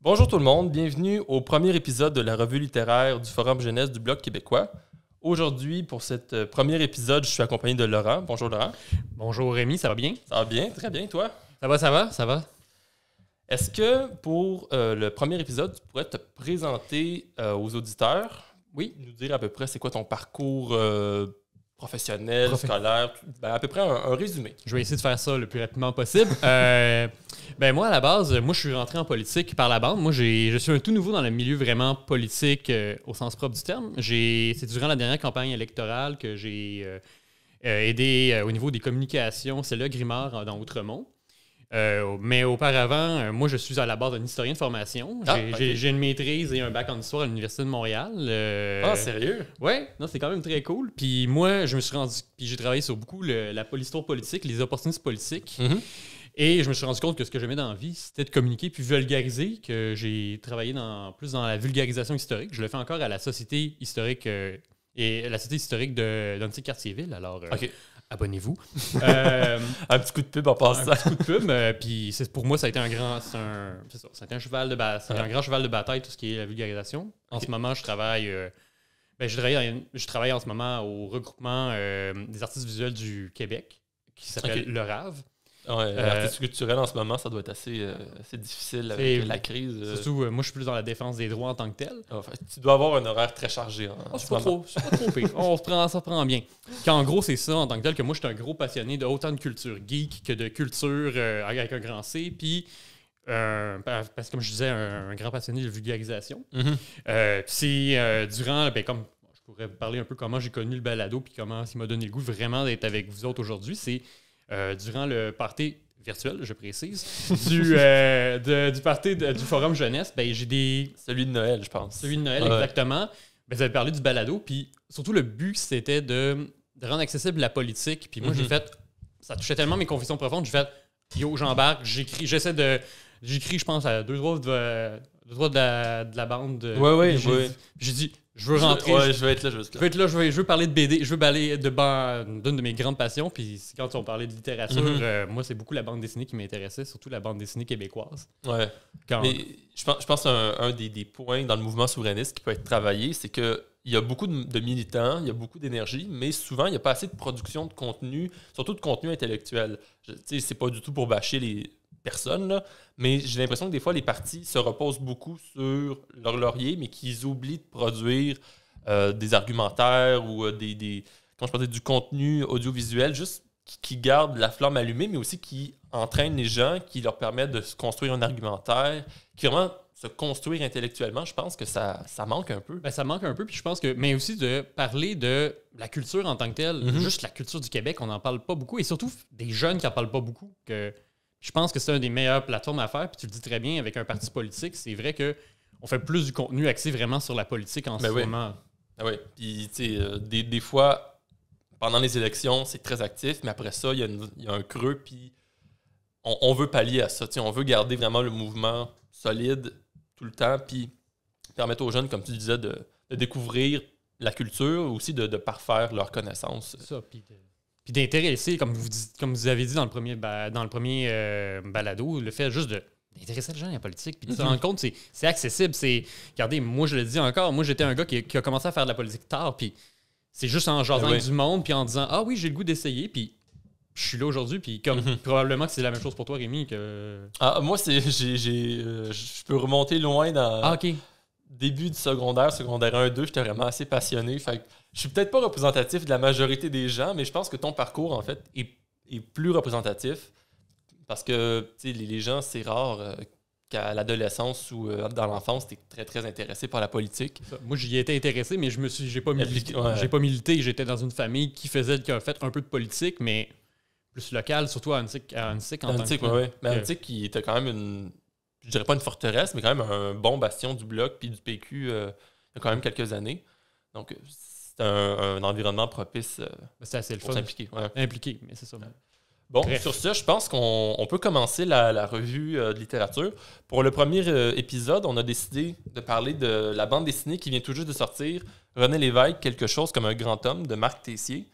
Bonjour tout le monde, bienvenue au premier épisode de la revue littéraire du Forum jeunesse du Bloc québécois. Aujourd'hui, pour ce euh, premier épisode, je suis accompagné de Laurent. Bonjour Laurent. Bonjour Rémi, ça va bien? Ça va bien, très bien, toi? Ça va, ça va, ça va. Est-ce que pour euh, le premier épisode, tu pourrais te présenter euh, aux auditeurs? Oui. Nous dire à peu près c'est quoi ton parcours professionnel, scolaire, ben, à peu près un, résumé. Je vais essayer de faire ça le plus rapidement possible. Euh, ben moi, à la base, moi, je suis rentré en politique par la bande. Moi, je suis un tout nouveau dans le milieu vraiment politique euh, au sens propre du terme. C'est durant la dernière campagne électorale que j'ai euh, aidé au niveau des communications. C'est le Grimard dans Outremont. Euh, mais auparavant, euh, moi, je suis à la base d'un historien de formation. Ah, j'ai une maîtrise et un bac en histoire à l'Université de Montréal. Euh, ah, sérieux? Oui. non, c'est quand même très cool. Puis moi, je me suis rendu. Puis j'ai travaillé sur beaucoup l'histoire politique, les opportunités politiques. Mhm. Et je me suis rendu compte que ce que j'aimais dans la vie, c'était de communiquer puis vulgariser, que j'ai travaillé dans, plus dans la vulgarisation historique. Je le fais encore à la Société historique et la Société historique de Quartier-Ville. Alors, abonnez-vous. Euh, un petit coup de pub en passant. Un petit coup de pub. Euh, puis pour moi, ça a été un grand, c'est un cheval de bataille, grand cheval de bataille tout ce qui est la vulgarisation. En ce moment, je travaille, euh, ben, je, travaille, en ce moment au regroupement des artistes visuels du Québec qui s'appelle Le Rave. Ouais, euh, l'artiste culturel en ce moment, ça doit être assez, euh, difficile avec la crise. Euh. Surtout, moi, je suis plus dans la défense des droits en tant que tel. Ah, tu dois avoir un horaire très chargé. Hein, ah, suis pas, trop, pas On se prend, prend bien. Qu'en gros, c'est ça en tant que tel que moi, je suis un gros passionné de autant de culture geek que de culture avec un grand C. Puis. parce que comme je disais, un, grand passionné de vulgarisation. Mm-hmm. puis durant, ben, comme je pourrais parler un peu comment j'ai connu le balado, puis comment il m'a donné le goût vraiment d'être avec vous autres aujourd'hui, c'est euh, durant le party virtuel, je précise, du, euh, du party du forum jeunesse, ben, j'ai des... Celui de Noël, je pense. Celui de Noël, exactement. Ben, vous avez parlé du balado, puis surtout le but, c'était de, rendre accessible la politique. Puis moi, j'ai mhm. fait... Ça touchait tellement mes confessions profondes, j'ai fait... Yo, j'embarque, j'écris, j'essaie de... J'écris, je pense, à deux droits de, droits de, la, de oui, bande. Ouais, j'ai dit, je veux rentrer. je veux être là, je veux Je parler de BD, je veux parler de d'une de mes grandes passions. Puis quand on parlait de littérature, mhm. euh, moi, c'est beaucoup la bande dessinée qui m'intéressait, surtout la bande dessinée québécoise. Ouais. je pense, je pense un, des, points dans le mouvement souverainiste qui peut être travaillé, c'est que il y a beaucoup de, militants, il y a beaucoup d'énergie, mais souvent, il n'y a pas assez de production de contenu, surtout de contenu intellectuel. Tu sais, C'est pas du tout pour bâcher les, personne, mais j'ai l'impression que des fois, les partis se reposent beaucoup sur leur laurier, mais qu'ils oublient de produire euh, des argumentaires ou euh, des, des, quand je du contenu audiovisuel, juste qui, garde la flamme allumée, mais aussi qui entraîne les gens, qui leur permet de se construire un argumentaire, qui vraiment se construire intellectuellement, je pense que ça, ça manque un peu. Ben, ça manque un peu, puis je pense que. Mais aussi de parler de la culture en tant que telle, mhm. juste la culture du Québec, on n'en parle pas beaucoup, et surtout des jeunes qui n'en parlent pas beaucoup. que je pense que c'est une des meilleures plateformes à faire. Puis tu le dis très bien avec un parti politique. C'est vrai qu'on fait plus du contenu axé vraiment sur la politique en ben ce moment. Ah oui. Puis, tu sais, euh, des, fois, pendant les élections, c'est très actif, mais après ça, il y, a un creux, puis on, veut pallier à ça. on veut garder vraiment le mouvement solide tout le temps, puis permettre aux jeunes, comme tu disais, de, découvrir la culture, aussi de, de parfaire leurs connaissances. Ça, puis puis d'intéresser, comme vous, comme vous avez dit dans le premier, dans le premier euh, balado, le fait juste de d'intéresser les gens à la politique, puis de se mm-hmm. rendre compte, c'est accessible, c'est... Regardez, moi, je le dis encore, moi, j'étais un gars qui, a commencé à faire de la politique tard, puis c'est juste en jasant du monde, puis en disant « Ah oui, j'ai le goût d'essayer », puis je suis là aujourd'hui, puis comme mm-hmm. probablement que c'est la même chose pour toi, Rémi, que... Ah, moi, c'est... Euh, je peux remonter loin dans... Ah, Début du secondaire, secondaire 1-2, j'étais vraiment assez passionné, fait je suis peut-être pas représentatif de la majorité des gens, mais je pense que ton parcours, en fait, est, plus représentatif parce que les, les gens, c'est rare euh, qu'à l'adolescence ou euh, dans l'enfance, tu es très, très intéressé par la politique. Moi, j'y étais intéressé, mais je me suis, j'ai pas, milité, pas milité. J'étais dans une famille qui faisait, qui a fait un peu de politique, mais plus local surtout à Antique. À Antique, en Antique, oui. Mais Antique, qui était quand même une, je dirais pas une forteresse, mais quand même un bon bastion du Bloc puis du PQ euh, il y a quand même quelques années. Donc, c'est un, environnement propice euh, ben, c'est le pour s'impliquer. Impliqué, mais c'est ça. Bon, sur ça je pense qu'on peut commencer la, revue euh, de littérature. Pour le premier euh, épisode, on a décidé de parler de la bande dessinée qui vient tout juste de sortir, René Lévesque, quelque chose comme un grand homme de Marc Tessier.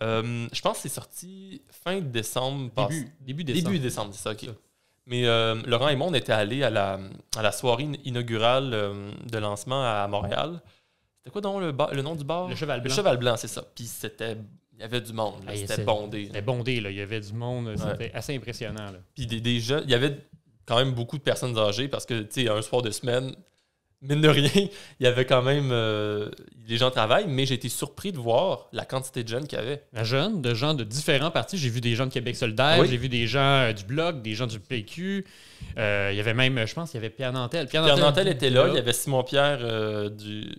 je pense que c'est sorti fin décembre. Début, décembre. Début décembre, c'est ça, OK. Mais Laurent et moi, on était allés à la soirée inaugurale de lancement à Montréal c'est quoi le, le nom du bar? Le Cheval Blanc. Le Cheval Blanc, c'est ça. Puis c'était. Il y avait du monde. c'était bondé. C'était bondé, là. Il y avait du monde. C'était assez impressionnant. Là. Puis des, Il y avait quand même beaucoup de personnes âgées parce que, tu sais, un soir de semaine, mine de rien, il y avait quand même. Euh, des les gens travaillent, mais j'ai été surpris de voir la quantité de jeunes qu'il y avait. Jeunes, de gens de différents partis. J'ai vu des gens de Québec solidaire, j'ai vu des gens euh, du Bloc, des gens du PQ. Euh, il y avait même, je pense, il y avait Pierre Nantel. Pierre, Nantel, était là. Il y avait Simon Pierre,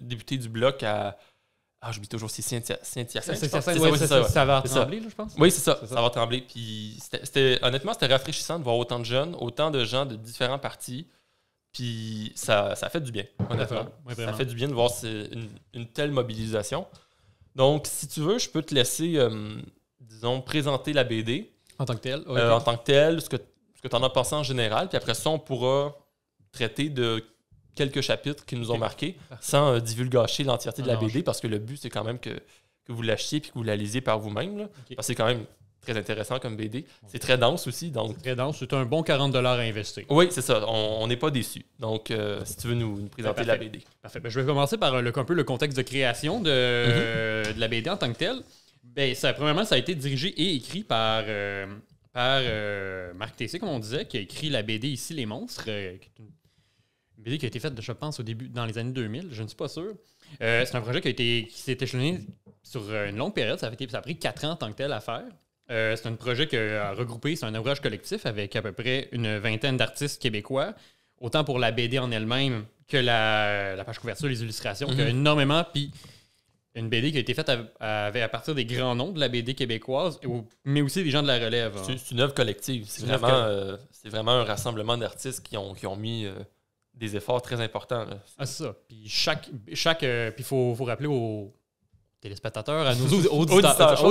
député du Bloc à. Ah, j'oublie toujours, c'est Saint-Hyacinthe. saint c'est ça. Ça va trembler, je pense. Oui, c'est ça. Ça va trembler. honnêtement, c'était rafraîchissant de voir autant de jeunes, autant de gens de différents partis puis ça, fait du bien, honnêtement. ça fait du bien de voir une, telle mobilisation. Donc, si tu veux, je peux te laisser, euh, disons, présenter la BD. En tant que telle, oui. Euh, en tant que telle, ce que, tu en as pensé en général. Puis après ça, on pourra traiter de quelques chapitres qui nous ont marqués sans euh, divulgacher l'entièreté de la BD parce que le but, c'est quand même que, vous l'achetiez puis que vous la lisiez par vous-même. Parce que c'est quand même très intéressant comme BD. C'est très dense aussi. donc Très dense. C'est un bon 40 à investir. Oui, c'est ça. On n'est pas déçu. Donc, euh, si tu veux nous, présenter la BD. Parfait. Ben, je vais commencer par euh, le, un peu le contexte de création de, mhm. la BD en tant que telle. Ben, ça, premièrement, ça a été dirigé et écrit par, euh, par Marc Tessé, comme on disait, qui a écrit la BD Ici les monstres, qui une BD qui a été faite, je pense, au début, dans les années 2000. Je ne suis pas sûr. c'est un projet qui, a été, qui s'est échelonné sur une longue période. Ça a, ça a pris quatre ans en tant que tel à faire. Euh, c'est un projet qui euh, a regroupé, c'est un ouvrage collectif avec à peu près une vingtaine d'artistes québécois, autant pour la BD en elle-même que la, page couverture, les illustrations, mhm. énormément. Puis une BD qui a été faite à, à, partir des grands noms de la BD québécoise, mais aussi des gens de la relève. Hein. C'est une œuvre collective. Euh, c'est vraiment, un rassemblement d'artistes qui ont, qui ont mis des efforts très importants. Ah, c'est ça. Puis chaque. chaque puis il faut, faut, rappeler aux, téléspectateurs, à nos auditeurs,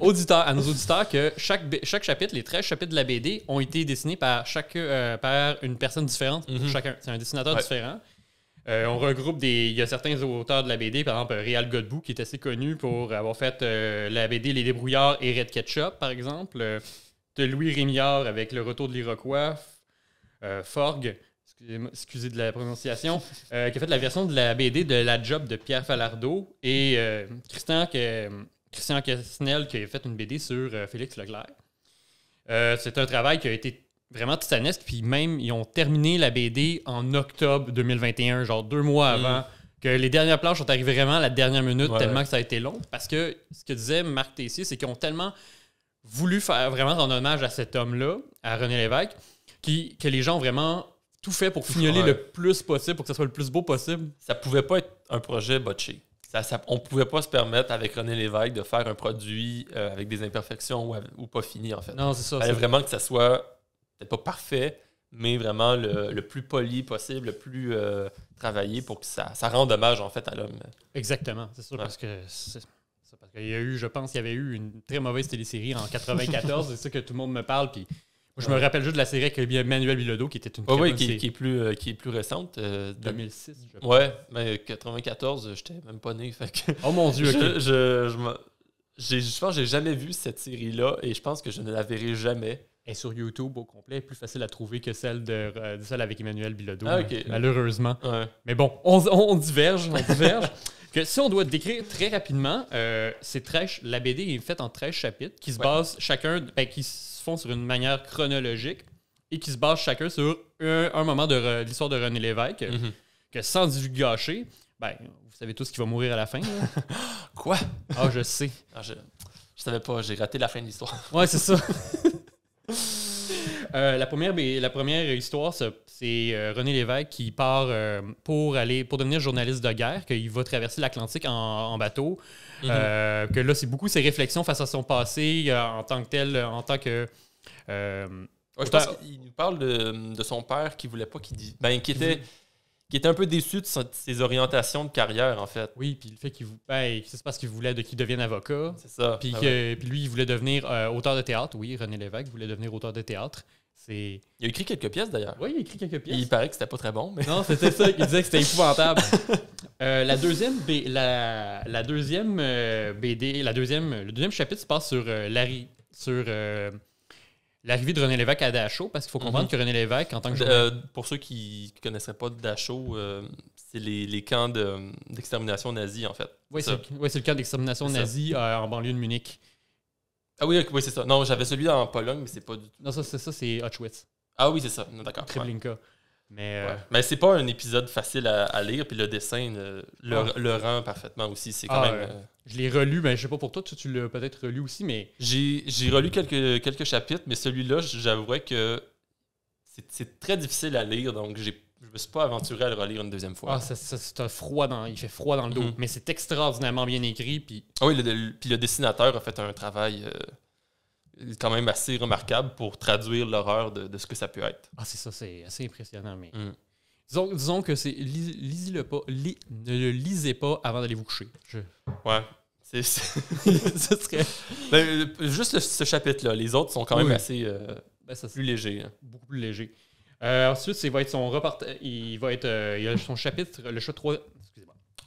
auditeurs, à nos auditeurs que chaque, chaque chapitre, les 13 chapitres de la BD ont été dessinés par, chaque, euh, une personne différente mhm. chacun. C'est un dessinateur différent. Euh, on regroupe des. Il y a certains auteurs de la BD, par exemple Réal Godbout, qui est assez connu pour avoir fait euh, la BD Les Débrouillards et Red Ketchup, par exemple. de Louis Rémillard avec Le Retour de l'Iroquois, Forgue excusez de la prononciation, euh, qui a fait la version de la BD de La Job de Pierre Falardeau et euh, Christian, que, Christian qui a fait une BD sur euh, Félix Leclerc. c'est un travail qui a été vraiment titanesque, puis même ils ont terminé la BD en octobre 2021, genre deux mois mm. avant. Que les dernières planches sont arrivées vraiment à la dernière minute, tellement que ça a été long. Parce que ce que disait Marc Tessier, c'est qu'ils ont tellement voulu faire vraiment rendre hommage à cet homme-là, à René Lévesque, qui, que les gens ont vraiment tout fait pour fignoler le plus possible, pour que ce soit le plus beau possible. Ça pouvait pas être un projet botché. Ça, ne on pouvait pas se permettre avec René Lévesque de faire un produit euh, avec des imperfections ou, pas fini, en fait. Non, c'est ça. Il fallait vraiment que ça soit peut-être pas parfait, mais vraiment le, plus poli possible, le plus euh, travaillé pour que ça, ça rende hommage, en fait, à l'homme. Exactement, c'est ça, parce que parce qu'il y a eu, je pense, qu'il y avait eu une très mauvaise télésérie en 94, c'est ça que tout le monde me parle, puis je me rappelle juste de la série avec Emmanuel Bilodeau, qui était une qui, série. est plus, euh, qui est plus récente. 2006, euh, Ouais, mais 94, j'étais même pas né. oh mon Dieu, je, je, je, je, pense j'ai jamais vu cette série-là et je pense que je ne la verrai jamais. Et sur YouTube au complet, plus facile à trouver que celle, de, euh, celle avec Emmanuel Bilodeau, ah, malheureusement. Mais bon, on diverge, on diverge. Que si on doit décrire très rapidement, euh, c'est très, la BD est faite en 13 chapitres qui se chacun, ben, qui se font sur une manière chronologique et qui se basent chacun sur un, moment de l'histoire de René Lévesque. Mm-hmm. Que sans du gâcher, ben, vous savez tous qu'il va mourir à la fin. Quoi? Ah, je sais. Ah, je, je savais pas, j'ai raté la fin de l'histoire. Ouais, c'est ça. Euh, la, première, la première histoire, c'est euh, René Lévesque qui part euh, pour aller pour devenir journaliste de guerre, qu'il va traverser l'Atlantique en, bateau. Mhm. que là, c'est beaucoup ses réflexions face à son passé en tant que tel, en tant que. Euh, je pense nous parle de, son père qui voulait pas qu'il Ben, qui était qui était un peu déçu de ses orientations de carrière, en fait. Oui, puis le fait qu'il ben, c'est parce qu'il voulait de qu'il devienne avocat. C'est ça. Puis, ben lui, il voulait devenir auteur de théâtre. Oui, René Lévesque voulait devenir auteur de théâtre. Il a écrit quelques pièces d'ailleurs. Oui, il a écrit quelques pièces. il paraît que c'était pas très bon. Mais... Non, c'était ça. Il disait que c'était épouvantable. Euh, la deuxième, la... deuxième euh, BD, la deuxième, le deuxième chapitre se passe sur euh, Larry, sur l'arrivée de René Lévesque à Dachau, parce qu'il faut comprendre mhm. que René Lévesque, en tant que. pour ceux qui ne connaisseraient pas Dachau, c'est les... camps d'extermination nazie, en fait. Oui, c'est le, camp d'extermination nazie en banlieue de Munich. Ah oui, c'est ça. Non, j'avais celui en Pologne, mais c'est pas du tout. Non, ça, c'est ça, c'est Hotchwitz. Ah oui, c'est ça. D'accord. Treblinka. Euh, mais, c'est pas un épisode facile à, lire, puis le dessin ah. le, rend parfaitement aussi. C'est quand ah, même. Euh, je l'ai relu, mais je sais pas pour toi, tu, tu l'as peut-être relu aussi, mais. J'ai relu quelques, quelques chapitres, mais celui-là, j'avouerais que c'est très difficile à lire, donc j'ai je me suis pas aventuré à le relire une deuxième fois. Ah, c'est un froid dans, il fait froid dans le dos, mhm. mais c'est extraordinairement bien écrit. Puis... Ah oui, le, dessinateur a fait un travail euh, quand même assez remarquable pour traduire l'horreur de, ce que ça peut être. Ah, c'est ça, c'est assez impressionnant. Mais... Mhm. Disons, que c'est. lisez-le pas. ne le lisez pas avant d'aller vous coucher. Ouais. juste ce chapitre-là. Les autres sont quand même assez. Euh, ben, plus légers. Hein. Beaucoup plus légers. Euh, ensuite, il va être son report... Il va être. Euh, son chapitre. Le,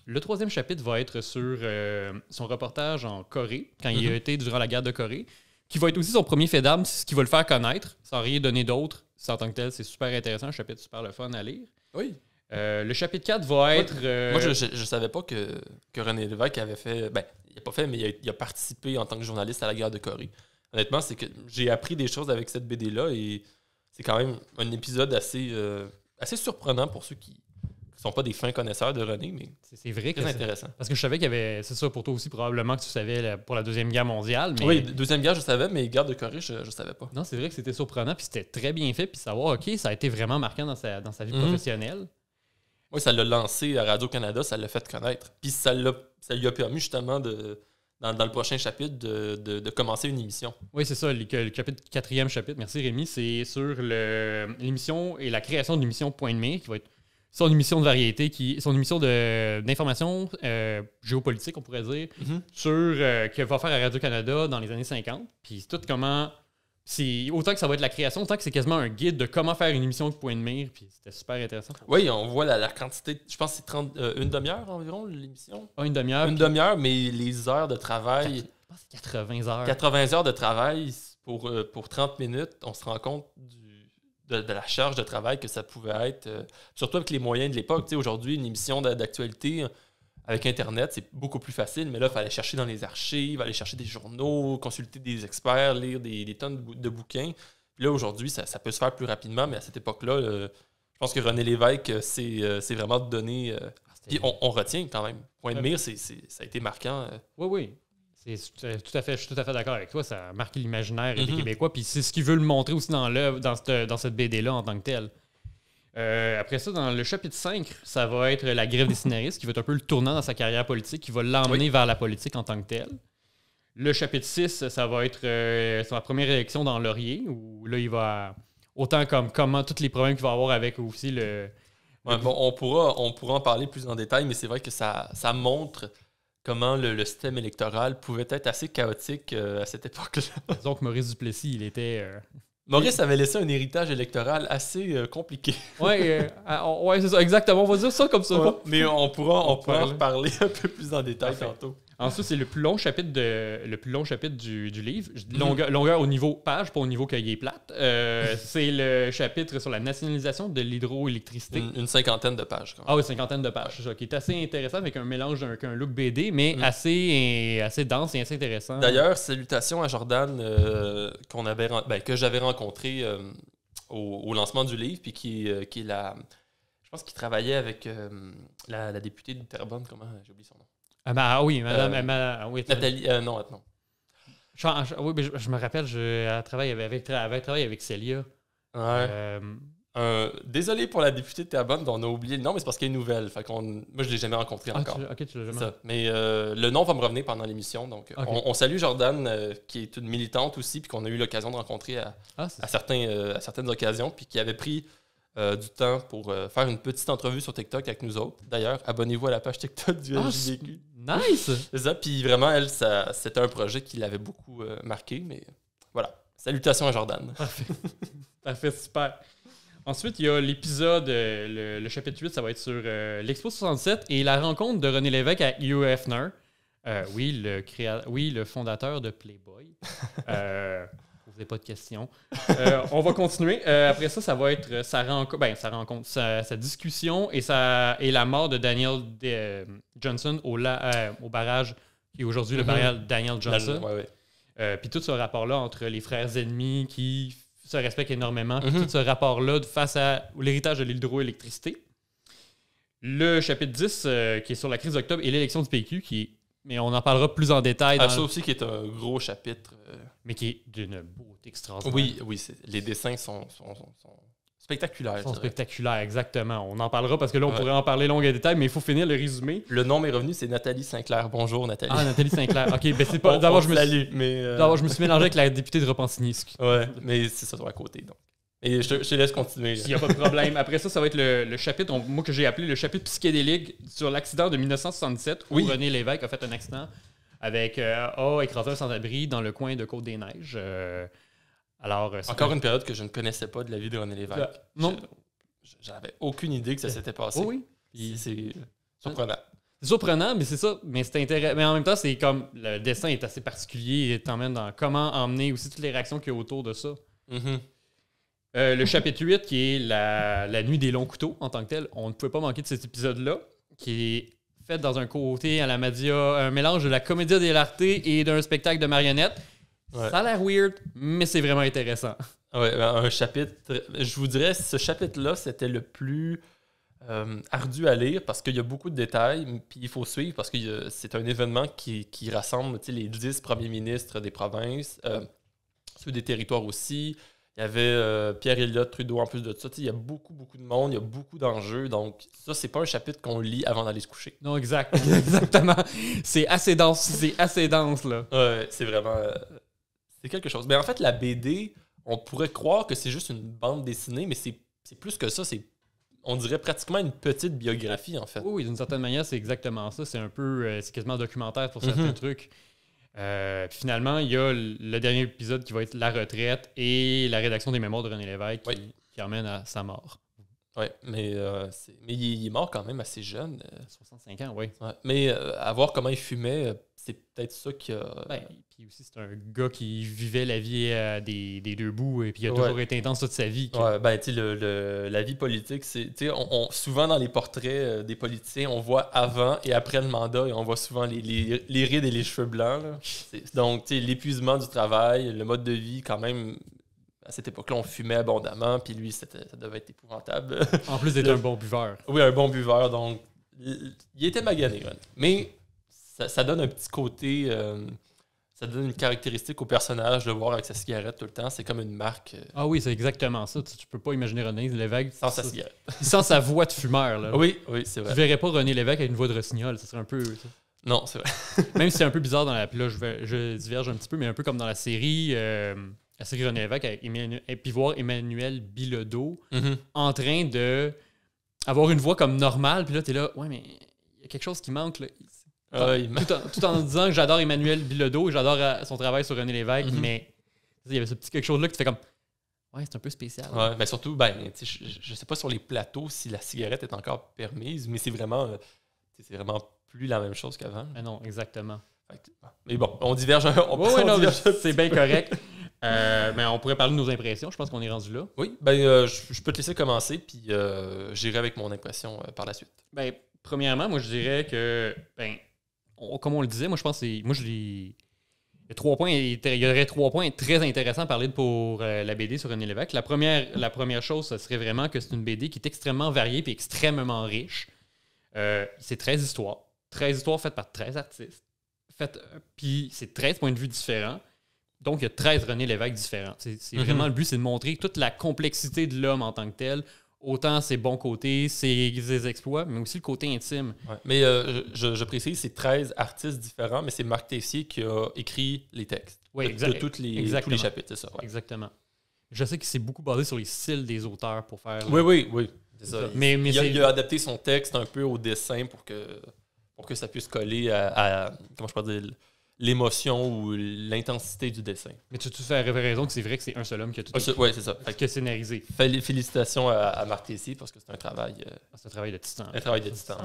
le troisième chapitre va être sur euh, son reportage en Corée, quand il a mhm. été durant la guerre de Corée, qui va être aussi son premier fait d'armes, ce qui va le faire connaître, sans rien donner d'autre. En tant que tel, c'est super intéressant, un chapitre super le fun à lire. Oui. le chapitre 4 va être. Moi, je, ne savais pas que, que René Lévesque avait fait. Ben, il n'a pas fait, mais il a, il a participé en tant que journaliste à la guerre de Corée. Honnêtement, c'est que j'ai appris des choses avec cette BD-là et c'est quand même un épisode assez, euh, assez surprenant pour ceux qui ne sont pas des fins connaisseurs de René, mais c'est vrai que c'est intéressant. Parce que je savais qu'il y avait, c'est ça pour toi aussi, probablement que tu savais pour la Deuxième Guerre mondiale. Oui, Deuxième Guerre, je savais, mais Guerre de Corée, je ne savais pas. Non, c'est vrai que c'était surprenant, puis c'était très bien fait, puis savoir, OK, ça a été vraiment marquant dans sa, dans sa vie mhm. professionnelle. Oui, ça l'a lancé à Radio-Canada, ça l'a fait connaître. Puis ça, ça lui a permis justement de, dans, le prochain chapitre de, commencer une émission. Oui, c'est ça. Le, chapitre, quatrième chapitre, merci Rémi, c'est sur l'émission et la création de l'émission Point de mai, qui va être son émission de variété, qui son émission d'information euh, géopolitique, on pourrait dire, mhm. sur ce euh, que va faire à Radio-Canada dans les années 50. Puis tout comment autant que ça va être la création, autant que c'est quasiment un guide de comment faire une émission de point de mire, puis c'était super intéressant. Oui, on voit la, quantité, je pense que c'est 30, euh, une demi-heure environ l'émission. Ah, une demi-heure. Une demi-heure, mais les heures de travail. Je pense que 80 heures. 80 heures de travail pour, euh, pour 30 minutes, on se rend compte de, la charge de travail que ça pouvait être, euh, surtout avec les moyens de l'époque. Aujourd'hui, une émission d'actualité, avec Internet, c'est beaucoup plus facile, mais là, il fallait chercher dans les archives, aller chercher des journaux, consulter des experts, lire des, tonnes de, bouquins. Puis là, aujourd'hui, ça, peut se faire plus rapidement, mais à cette époque-là, euh, je pense que René Lévesque, euh, euh, c'est vraiment donné. Ah, puis on, retient quand même. Point de mire, c'est, ça a été marquant. Oui, oui. tout à fait, je suis tout à fait d'accord avec toi. Ça a marqué l'imaginaire des mm-hmm. Québécois. Puis c'est ce qu'il veut le montrer aussi dans dans cette, dans cette BD-là en tant que telle. Euh, après ça, dans le chapitre 5, ça va être la grève des scénaristes qui va être un peu le tournant dans sa carrière politique, qui va l'emmener vers la politique en tant que telle. Le chapitre 6, ça va être euh, sa première élection dans Laurier, où là, il va. Autant comme comment tous les problèmes qu'il va avoir avec aussi le. Bon, on, pourra, on pourra en parler plus en détail, mais c'est vrai que ça, montre comment le, système électoral pouvait être assez chaotique euh, à cette époque-là. Disons que Maurice Duplessis, il était. Maurice avait laissé un héritage électoral assez euh, compliqué. Oui, euh, ouais, c'est ça, exactement. On va dire ça comme ça. mais on pourra, en reparler un peu plus en détail tantôt. Ensuite, c'est le plus long chapitre, de, le plus long chapitre du, livre. Mhm. Longueur, au niveau page, pas au niveau cahier plate. Euh, c'est le chapitre sur la nationalisation de l'hydroélectricité. Une, cinquantaine de pages. Quand Ah oui, une cinquantaine de pages. qui est assez intéressant avec un mélange, d'un look BD, mais mhm. assez, assez dense et assez intéressant. D'ailleurs, salutations à Jordan euh, ben, que j'avais rencontré euh, au, lancement du livre, puis qui, qui est la... Je pense qu'il travaillait avec la, la députée de Terrebonne, comment j'ai oublié son nom. Ah, ah oui, madame. Euh, ah Nathalie, euh, non, non. Je, me rappelle, je travaille avec, avec, avec Célia. Euh, désolé pour la députée de Terrebonne, on a oublié le nom, mais c'est parce qu'elle est nouvelle. moi, je ne l'ai jamais rencontrée ah, encore. Mais le nom va me revenir pendant l'émission. Donc, on, salue Jordan, qui est une militante aussi, puis qu'on a eu l'occasion de rencontrer à, à certaines occasions, puis qui avait pris euh, du temps pour euh, faire une petite entrevue sur TikTok avec nous autres. D'ailleurs, abonnez-vous à la page TikTok du ah, Nice! C'est ça. Puis vraiment, elle, c'était un projet qui l'avait beaucoup euh, marqué. Mais voilà. Salutations à Jordan. Parfait. Parfait, super. Ensuite, il y a l'épisode, le, chapitre 8, ça va être sur l'Expo 67 et la rencontre de René Lévesque à Hugh Hefner. oui, le oui, le fondateur de Playboy. pas de questions. Euh, on va continuer. Euh, après ça, ça va être sa, euh, ben, rencontre, ben, sa, rencontre sa, discussion et, ça et la mort de Daniel Johnson au, barrage, qui est aujourd'hui le mhm. barrage Daniel Johnson. Puis tout ce rapport-là entre les frères ennemis qui se respectent énormément, mhm. tout ce rapport-là face à l'héritage de l'hydroélectricité. Le chapitre 10, qui est sur la crise d'octobre et l'élection du PQ, qui est mais on en parlera plus en détail. Ah, ça aussi qui est un gros chapitre. Euh, mais qui est d'une beauté extraordinaire. Oui, oui, les dessins sont, spectaculaires. sont spectaculaires, exactement. On en parlera parce que là, on pourrait en parler longue et détail, mais il faut finir le résumé. Le nom est revenu, c'est Nathalie Sinclair. Bonjour, Nathalie. Ah, Nathalie Sinclair. OK, ben, D'abord, je, me suis... mais euh, D'abord, je me suis mélangé avec la députée de Repentigny. Ouais, mais c'est ça, toi à côté, donc. Et je te, laisse continuer. Il n'y a pas de problème. Après ça, ça va être le, chapitre, moi que j'ai appelé le chapitre psychédélique sur l'accident de 1967 où René Lévesque a fait un accident avec euh, A sans-abri dans le coin de Côte-des-Neiges. Euh, alors, euh, Encore une période que je ne connaissais pas de la vie de René Lévesque. non. J'avais aucune idée que ça s'était passé. Oh oui. C'est surprenant. C'est surprenant, mais c'est ça. Mais c'est intéressant. Mais en même temps, c'est comme le dessin est assez particulier et t'emmène dans comment emmener aussi toutes les réactions qu'il y a autour de ça. Mm-hmm. Euh, le chapitre 8, qui est la, nuit des longs couteaux en tant que tel, on ne pouvait pas manquer de cet épisode-là, qui est fait dans un côté à la Madia, un mélange de la comédie l'arté et d'un spectacle de marionnettes. Ça a l'air weird, mais c'est vraiment intéressant. Ouais, ben, un chapitre. Je vous dirais, ce chapitre-là, c'était le plus euh, ardu à lire parce qu'il y a beaucoup de détails, puis il faut suivre parce que euh, c'est un événement qui, qui rassemble les 10 premiers ministres des provinces, euh, ceux des territoires aussi, il y avait euh, pierre Elliott Trudeau en plus de ça. Il y a beaucoup, beaucoup de monde, il y a beaucoup d'enjeux. Donc, ça, c'est pas un chapitre qu'on lit avant d'aller se coucher. Non, exact. Exactement. C'est assez dense. C'est assez dense, là. Ouais, c'est vraiment. Euh, c'est quelque chose. Mais en fait, la BD, on pourrait croire que c'est juste une bande dessinée, mais c'est plus que ça. C'est on dirait pratiquement une petite biographie, en fait. Oui, d'une certaine manière, c'est exactement ça. C'est un peu, euh, c'est quasiment un documentaire pour mhm. certains trucs. Euh, finalement, il y a le dernier épisode qui va être la retraite et la rédaction des mémoires de René Lévesque qui, amène à sa mort. Oui, mais, euh, mais il est mort quand même assez jeune. 65 euh. ans, oui. Mais à voir comment il fumait, c'est peut-être ça qui a. Ben, aussi, c'est un gars qui vivait la vie euh, des, deux bouts et puis il a toujours été intense toute sa vie. Ouais, ben, tu le, la vie politique, c'est. souvent, dans les portraits euh, des politiciens, on voit avant et après le mandat et on voit souvent les, rides et les cheveux blancs. Donc, tu l'épuisement du travail, le mode de vie, quand même, à cette époque-là, on fumait abondamment, puis lui, ça devait être épouvantable. en plus d'être un bon buveur. Oui, un bon buveur, donc il était magané. Mais ça, donne un petit côté euh, ça donne une caractéristique au personnage, de voir avec sa cigarette tout le temps. C'est comme une marque. Euh, ah oui, c'est exactement ça. Tu, peux pas imaginer René Lévesque. Sans sa cigarette. sans sa voix de fumeur. Là. Oui, oui, c'est vrai. Tu verrais pas René Lévesque avec une voix de rossignol. Ça serait un peu. Non, c'est vrai. Même si c'est un peu bizarre dans la. Là, je, je, diverge un petit peu, mais un peu comme dans la série. Euh, la série René Lévesque, avec et puis voir Emmanuel Bilodeau mhm. en train de avoir une voix comme normale. Puis là, t'es là, ouais, mais il y a quelque chose qui manque. Là. Euh, tout, en, disant que j'adore Emmanuel Bilodeau et j'adore euh, son travail sur René Lévesque, mhm. mais il y avait ce petit quelque chose-là que tu comme Ouais, c'est un peu spécial. mais ben surtout, ben, je, sais pas sur les plateaux si la cigarette est encore permise, mais c'est vraiment, euh, vraiment plus la même chose qu'avant. Ben non, exactement. Ah, mais bon, on diverge. On, c'est bien correct. mais on pourrait parler de nos impressions. Je pense qu'on est rendu là. Oui, ben, je, peux te laisser commencer, puis j'irai avec mon impression par la suite. Ben, premièrement, moi, je dirais que ben, comme on le disait, moi, je pense que Moi, je Trois points, il y aurait trois points très intéressants à parler pour euh, la BD sur René Lévesque. La première, la première chose, ce serait vraiment que c'est une BD qui est extrêmement variée et extrêmement riche. Euh, c'est 13 histoires. 13 histoires faites par 13 artistes. Faites, euh, puis c'est 13 points de vue différents. Donc, il y a 13 René Lévesque différents. C'est, mm-hmm. vraiment le but, c'est de montrer toute la complexité de l'homme en tant que tel, autant ses bons côtés, ses, exploits, mais aussi le côté intime. Mais euh, je, précise, c'est 13 artistes différents, mais c'est Marc Tessier qui a écrit les textes de, tous les chapitres, c'est ça. Exactement. Je sais qu'il s'est beaucoup basé sur les styles des auteurs pour faire. Oui, oui, oui. Mais, il, a, adapté son texte un peu au dessin pour que, pour que ça puisse coller à, à comment je peux dire, l'émotion ou l'intensité du dessin. Mais tu, te fais raison que c'est vrai que c'est un seul homme qui a tout c'est ça. que scénarisé. félicitations à, à Marc parce que c'est un travail... Euh, ah, un travail de titan. Un travail de titan,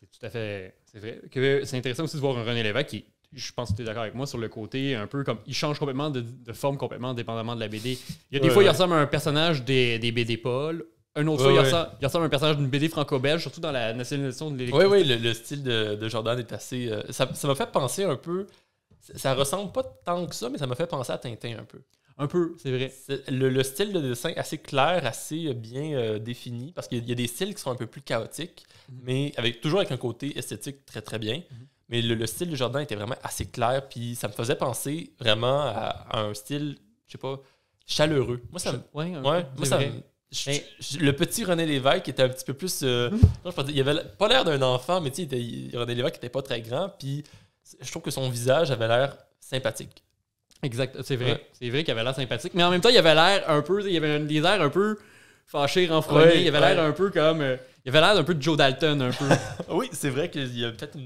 C'est tout à fait... C'est vrai. Que, c'est intéressant aussi de voir un René Lévesque qui, je pense que tu es d'accord avec moi, sur le côté un peu comme... Il change complètement de, forme, complètement, dépendamment de la BD. Il y a des fois, il ressemble à un personnage des, des BD Paul un autre Il, ressemble, un personnage d'une BD franco-belge, surtout dans la nationalisation de l'électricité. Oui, oui, le, style de, de, Jordan est assez. Euh, ça m'a fait penser un peu. Ça ressemble pas tant que ça, mais ça m'a fait penser à Tintin un peu. Un peu, c'est vrai. Le, style de dessin est assez clair, assez euh, bien euh, défini, parce qu'il y, a des styles qui sont un peu plus chaotiques, mhm. mais avec toujours avec un côté esthétique très très bien. Mhm. Mais le, style de Jordan était vraiment assez clair, puis ça me faisait penser vraiment à, un style, je sais pas, chaleureux. Moi, ça, ouais, ouais, moi, ça le petit René Lévesque était un petit peu plus. Euh, mhm. il avait pas l'air d'un enfant, mais tu sais, René Lévesque n'était pas très grand, puis je trouve que son visage avait l'air sympathique. Exact, c'est vrai. C'est vrai qu'il avait l'air sympathique, mais en même temps, il avait l'air un peu. Il avait des airs un peu fâchés, renfrognés. il avait l'air un peu comme. Euh, il avait l'air un peu de Joe Dalton, un peu. oui, c'est vrai qu'il y a peut-être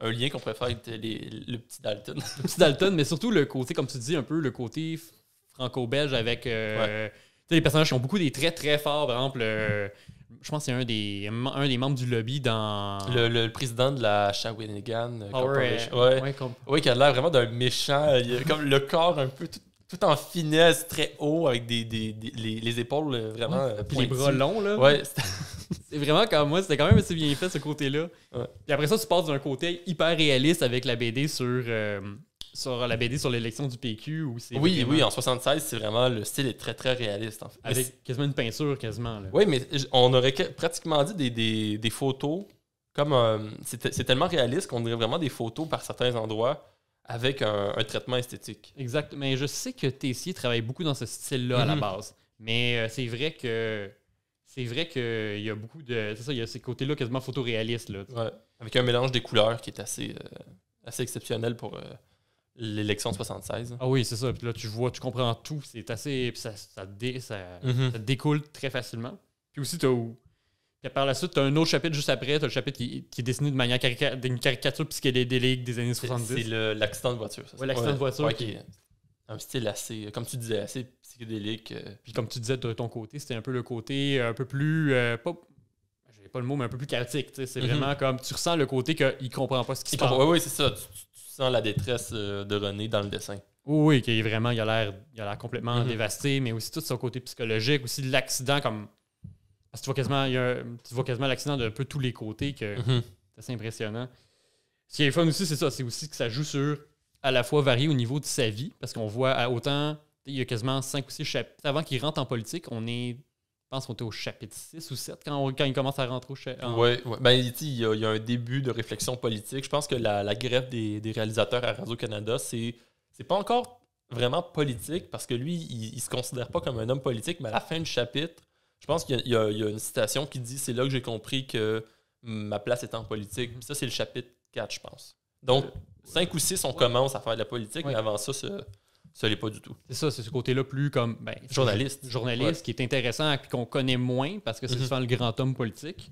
un lien qu'on pourrait faire avec le petit Dalton. le petit Dalton, mais surtout le côté, comme tu dis, un peu le côté franco-belge avec euh, sais, les personnages qui ont beaucoup des traits très forts. Par exemple, euh, je pense que c'est un des, un des membres du lobby dans. Le, président de la Shawinigan euh, ah Corporation. qui a l'air vraiment d'un méchant. comme le corps un peu tout, en finesse, très haut, avec des, les, épaules euh, vraiment. Puis les bras longs, là. Ouais. c'est vraiment comme moi, c'était quand même assez bien fait ce côté-là. Et après ça, tu passes d'un côté hyper réaliste avec la BD sur sur la BD sur l'élection du PQ ou Oui, oui, en 76, c'est vraiment le style est très très réaliste en Avec quasiment une peinture quasiment Oui, mais on aurait pratiquement dit des, photos comme euh, c'est tellement réaliste qu'on dirait vraiment des photos par certains endroits avec un, traitement esthétique. Exact, mais je sais que Tessier travaille beaucoup dans ce style-là à la mhm. base. Mais euh, c'est vrai que c'est vrai qu'il y a beaucoup de. C'est ça, il y a ces côtés-là quasiment photoréalistes. Là, ouais. Avec un mélange des couleurs qui est assez, euh, assez exceptionnel pour, l'élection de 76. Ah oui, c'est ça. Puis là, tu vois, tu comprends tout. C'est assez. Puis ça, dé, mhm. ça, découle très facilement. Puis aussi, tu as. par la suite, tu as un autre chapitre juste après. Tu as le chapitre qui, est dessiné de manière carica d'une caricature psychédélique des années 70. C'est l'accident de voiture. Oui, l'accident de voiture. qui, un style assez, comme tu disais, assez psychédélique. Euh. Puis comme tu disais de ton côté, c'était un peu le côté euh, un peu plus. Euh, pas, pas le mot, mais un peu plus chaotique. C'est mhm. vraiment comme tu ressens le côté qu'il comprend pas ce qui se passe. Oui, oui, c'est ça la détresse euh, de René dans le dessin. Oui, qu'il est vraiment, il a l'air, il a l'air complètement mhm. dévasté, mais aussi tout son côté psychologique, aussi l'accident comme. Parce tu vois quasiment, quasiment l'accident de peu tous les côtés que mhm. c'est assez impressionnant. Ce qui est fun aussi, c'est ça, c'est aussi que ça joue sur à la fois varié au niveau de sa vie, parce qu'on voit autant, il y a quasiment cinq ou six chapitres. Avant qu'il rentre en politique, on est je pense qu'on était au chapitre 6 ou 7 quand, il commence à rentrer au chapitre. Oui, ben, il, y a, un début de réflexion politique. Je pense que la, grève des, réalisateurs à Radio-Canada, c'est, c'est pas encore vraiment politique parce que lui, il, ne se considère pas comme un homme politique, mais à la fin du chapitre, je pense qu'il y, a, une citation qui dit C'est là que j'ai compris que ma place est en politique. Mm-hmm. ça, c'est le chapitre 4, je pense. Donc, 5 euh, ou 6, on commence à faire de la politique, mais avant ça, ce, ça l'est pas du tout. C'est ça, c'est ce côté-là plus comme ben, journaliste. Journaliste qui est intéressant et qu'on connaît moins parce que c'est mhm. souvent le grand homme politique.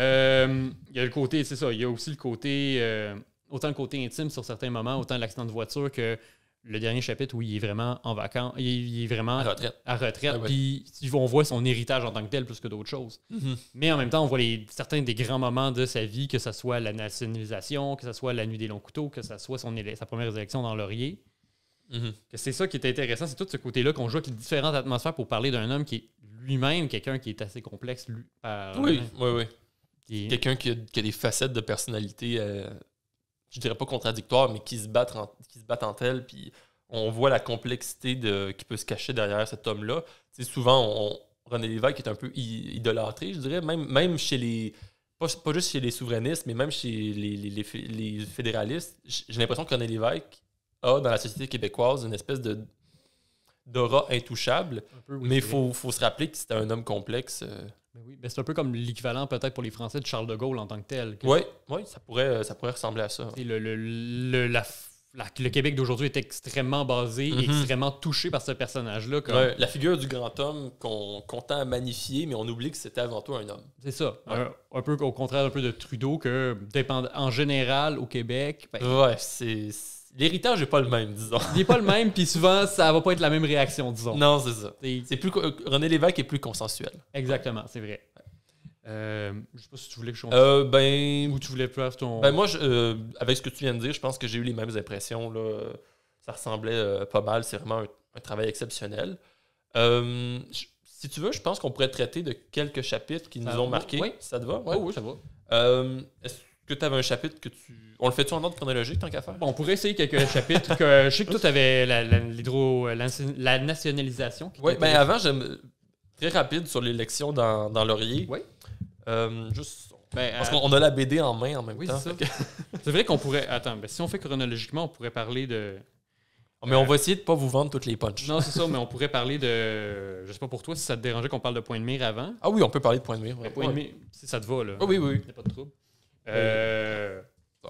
Euh, il y a le côté, c'est ça, il y a aussi le côté, euh, autant le côté intime sur certains moments, autant l'accident de voiture que le dernier chapitre où il est vraiment en vacances, il est, vraiment à retraite. À Puis on voit son héritage en tant que tel plus que d'autres choses. Mhm. Mais en même temps, on voit les, certains des grands moments de sa vie, que ce soit la nationalisation, que ce soit la nuit des longs couteaux, que ce soit son, sa première élection dans Laurier. Mhm. C'est ça qui est intéressant, c'est tout ce côté-là qu'on joue avec les différentes atmosphères pour parler d'un homme qui est lui-même quelqu'un qui est assez complexe. Lui, oui, oui, oui, Quelqu'un qui, a des facettes de personnalité, euh, je dirais pas contradictoires, mais qui se battent en, qui se battent en elle puis on voit la complexité de, qui peut se cacher derrière cet homme-là. Souvent, René Lévesque est un peu idolâtré, je dirais, même, même chez les. Pas, juste chez les souverainistes, mais même chez les fédéralistes. J'ai l'impression que René Lévesque dans la société québécoise une espèce de d'aura intouchable. mais il faut, se rappeler que c'était un homme complexe. Euh. oui, mais c'est un peu comme l'équivalent peut-être pour les Français de Charles de Gaulle en tant que tel. Oui, ça pourrait, euh, ça pourrait ressembler à ça. le, Québec d'aujourd'hui est extrêmement basé et mhm. extrêmement touché par ce personnage-là. la figure du grand homme qu'on qu tend à magnifier, mais on oublie que c'était avant tout un homme. C'est ça. Un, peu au contraire un peu de Trudeau, que dépend, en général au Québec. Ben, ouais, c'est L'héritage n'est pas le même, disons. Il n'est pas le même, puis souvent, ça va pas être la même réaction, disons. Non, c'est ça. C'est René Lévesque est plus consensuel. Exactement, c'est vrai. Euh, je sais pas si tu voulais que je euh, ben, Ou tu voulais plus faire ton. Ben moi, euh, avec ce que tu viens de dire, je pense que j'ai eu les mêmes impressions. Là. Ça ressemblait euh, pas mal. C'est vraiment un, travail exceptionnel. Euh, si tu veux, je pense qu'on pourrait traiter de quelques chapitres qui nous ont marqués. Oui. Ça te va? oui, oh oui, ça va. Est-ce que tu avais un chapitre que tu. On le fait-tu en ordre chronologique, tant qu'à faire bon, On pourrait essayer quelques chapitres. Que, je sais que toi, tu avais la, l'hydro, euh, la, nationalisation. Oui, mais ben, avant, j'aime. Très rapide sur l'élection dans, dans Laurier. Oui. Euh, juste. Ben, parce euh, qu'on a la BD en main en même oui, C'est, ça. c'est vrai qu'on pourrait. Attends, ben, si on fait chronologiquement, on pourrait parler de. Ah, mais on va essayer de ne pas vous vendre toutes les punches. Non, c'est ça, mais on pourrait parler de. Je sais pas pour toi si ça te dérangeait qu'on parle de point de mire avant. Ah oui, on peut parler de point de mire. si ça te va, là. Ah oui, oui. pas de trouble. Euh,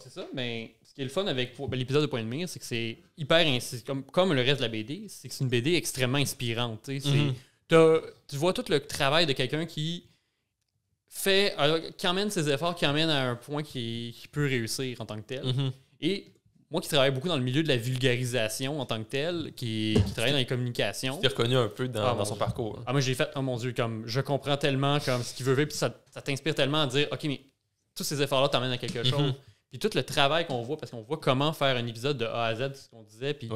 c'est ça, mais ce qui est le fun avec ben, l'épisode de Point de Mire, c'est que c'est hyper comme, comme le reste de la BD, c'est que c'est une BD extrêmement inspirante. Mhm. Tu vois tout le travail de quelqu'un qui fait euh, qui emmène ses efforts, qui emmène à un point qui, peut réussir en tant que tel. Mhm. Et moi qui travaille beaucoup dans le milieu de la vulgarisation en tant que tel, qui, travaille dans les communications. Tu reconnu un peu dans, ah, son parcours. Hein. Ah, moi j'ai fait, oh mon Dieu, comme je comprends tellement comme ce qu'il veut puis ça, ça t'inspire tellement à dire, OK, mais tous ces efforts-là t'amènent à quelque mhm. chose. Puis tout le travail qu'on voit, parce qu'on voit comment faire un épisode de A à Z, ce qu'on disait, puis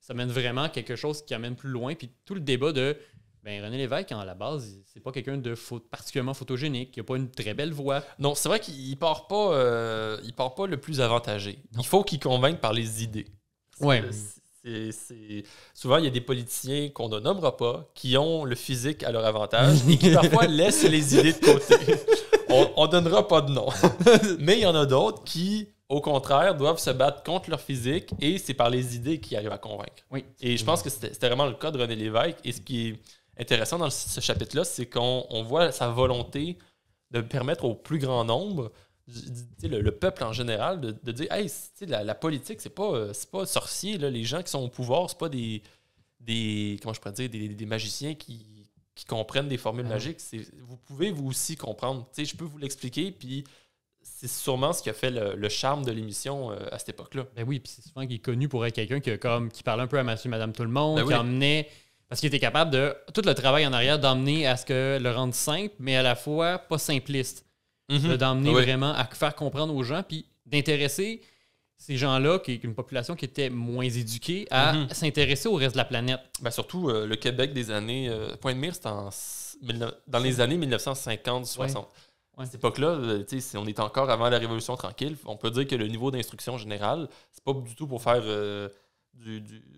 ça mène vraiment à quelque chose qui amène plus loin. Puis tout le débat de ben, René Lévesque, en la base, c'est pas quelqu'un de particulièrement photogénique, qui a pas une très belle voix. Non, c'est vrai qu'il part pas euh, il part pas le plus avantagé. Il faut qu'il convainque par les idées. Ouais. Souvent, il y a des politiciens qu'on ne nommera pas qui ont le physique à leur avantage et qui parfois laissent les idées de côté on, ne donnera pas de nom. Mais il y en a d'autres qui, au contraire, doivent se battre contre leur physique et c'est par les idées qu'ils arrivent à convaincre. Oui. Et je pense que c'était vraiment le cas de René Lévesque. Et ce qui est intéressant dans ce chapitre-là, c'est qu'on voit sa volonté de permettre au plus grand nombre, le, peuple en général, de, dire Hey, la, politique, c'est pas, euh, pas sorcier. Les gens qui sont au pouvoir, c'est pas des, des. Comment je pourrais des magiciens qui qui comprennent des formules ah magiques, vous pouvez vous aussi comprendre. je peux vous l'expliquer, puis c'est sûrement ce qui a fait le, charme de l'émission euh, à cette époque-là. Ben oui, puis c'est souvent qu'il est connu pour être quelqu'un qui, comme, qui parle un peu à Monsieur Madame Tout le Monde, ben qui emmenait. Parce qu'il était capable de. Tout le travail en arrière, d'emmener à ce que le rendre simple, mais à la fois pas simpliste. Mhm. D'emmener ah vraiment à faire comprendre aux gens, puis d'intéresser ces gens-là, qui est une population qui était moins éduquée, à mhm. s'intéresser au reste de la planète. Ben, surtout euh, le Québec des années. Euh, Point de mire, c'est dans les années 1950-60. À cette époque-là, euh, on est encore avant la Révolution tranquille, on peut dire que le niveau d'instruction générale, c'est pas du tout pour faire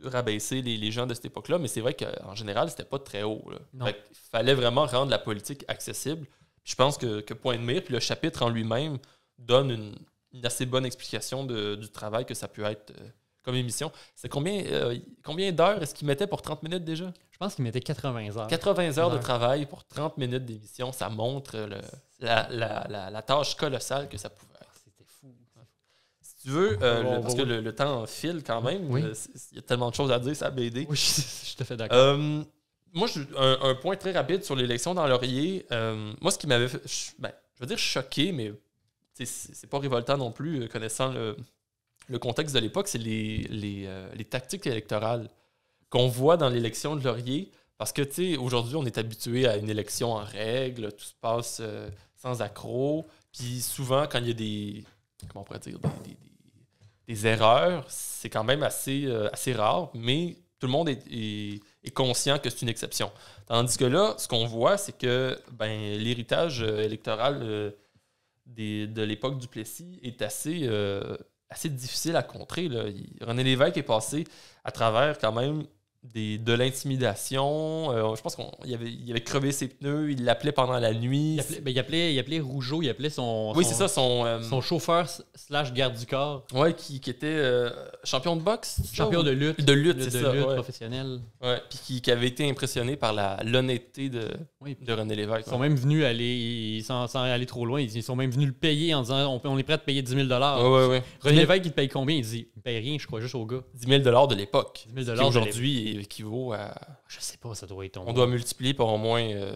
rabaisser les, gens de cette époque-là, mais c'est vrai qu'en général, c'était pas très haut. Il fallait vraiment rendre la politique accessible. je pense que, que Point de mire, puis le chapitre en lui-même, donne une, une assez bonne explication du travail que ça peut être euh, comme émission. C'est combien, euh, combien d'heures est-ce qu'il mettait pour 30 minutes déjà? Je pense qu'il mettait 80 heures. 80 heures de travail pour 30 minutes d'émission, ça montre le, la, tâche colossale que ça pouvait être. C'était fou. Si tu veux, euh, parce que le, temps file quand même, il y a tellement de choses à dire, ça BD. Oui, je, te fais d'accord. moi, je, un, point très rapide sur l'élection dans Laurier. moi, ce qui m'avait, ben, je veux dire choqué, mais c'est pas révoltant non plus, euh, connaissant le, contexte de l'époque, c'est euh, les, tactiques électorales qu'on voit dans l'élection de Laurier. Parce que, tu sais, aujourd'hui, on est habitué à une élection en règle, tout se passe euh, sans accroc. Puis souvent, quand il y a des. Ben, des, erreurs, c'est quand même assez, assez rare, mais tout le monde est, conscient que c'est une exception. Tandis que là, ce qu'on voit, c'est que ben, l'héritage électoral de l'époque du Plessis est assez, euh, assez difficile à contrer. René Lévesque est passé à travers quand même de l'intimidation. Euh, je pense qu'il avait, il avait crevé ses pneus, il l'appelait pendant la nuit. Il appelait, ben, il appelait, Rougeau, il appelait son, oui, c'est ça, son, euh, son chauffeur slash garde du corps. Oui, qui, était euh, champion de boxe. Champion de lutte. De lutte, c'est Lutte professionnelle. Oui, puis qui, avait été impressionné par l'honnêteté de, de René Lévesque. Ils sont même venus aller, sans, aller trop loin, ils sont même venus le payer en disant on, est prêt à payer 10 000 ouais, René Lévesque, il paye combien Il dit il paye rien, je crois, juste au gars. 10 000 de l'époque. 10 000 aujourd'hui équivaut à. Je sais pas, ça doit être. On doit multiplier par au moins euh,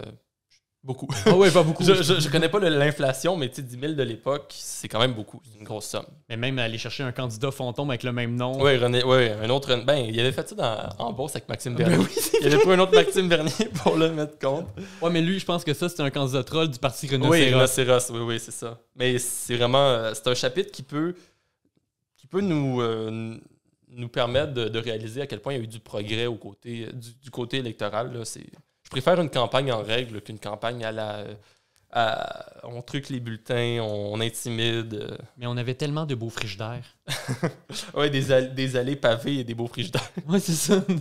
beaucoup. Ah ouais, pas beaucoup. je, je, connais pas l'inflation, mais tu sais, 10 000 de l'époque, c'est quand même beaucoup. C'est une grosse somme. Mais même aller chercher un candidat fantôme avec le même nom. Oui, René, ouais, un autre. Ben, il avait fait ça en bourse avec Maxime ben Bernier. il avait pris un autre Maxime Bernier pour le mettre compte. Ouais, mais lui, je pense que ça, c'était un candidat troll du parti Renaissance. Oui, Renaissance, oui, oui, c'est ça. Mais c'est vraiment. Euh, c'est un chapitre qui peut. qui peut nous. Euh, nous permettent de, réaliser à quel point il y a eu du progrès au côté, du, côté électoral. je préfère une campagne en règle qu'une campagne à la. on truque les bulletins, on, intimide. Euh. Mais on avait tellement de beaux d'air. oui, des, allées pavées et des beaux d'air. Oui, c'est ça.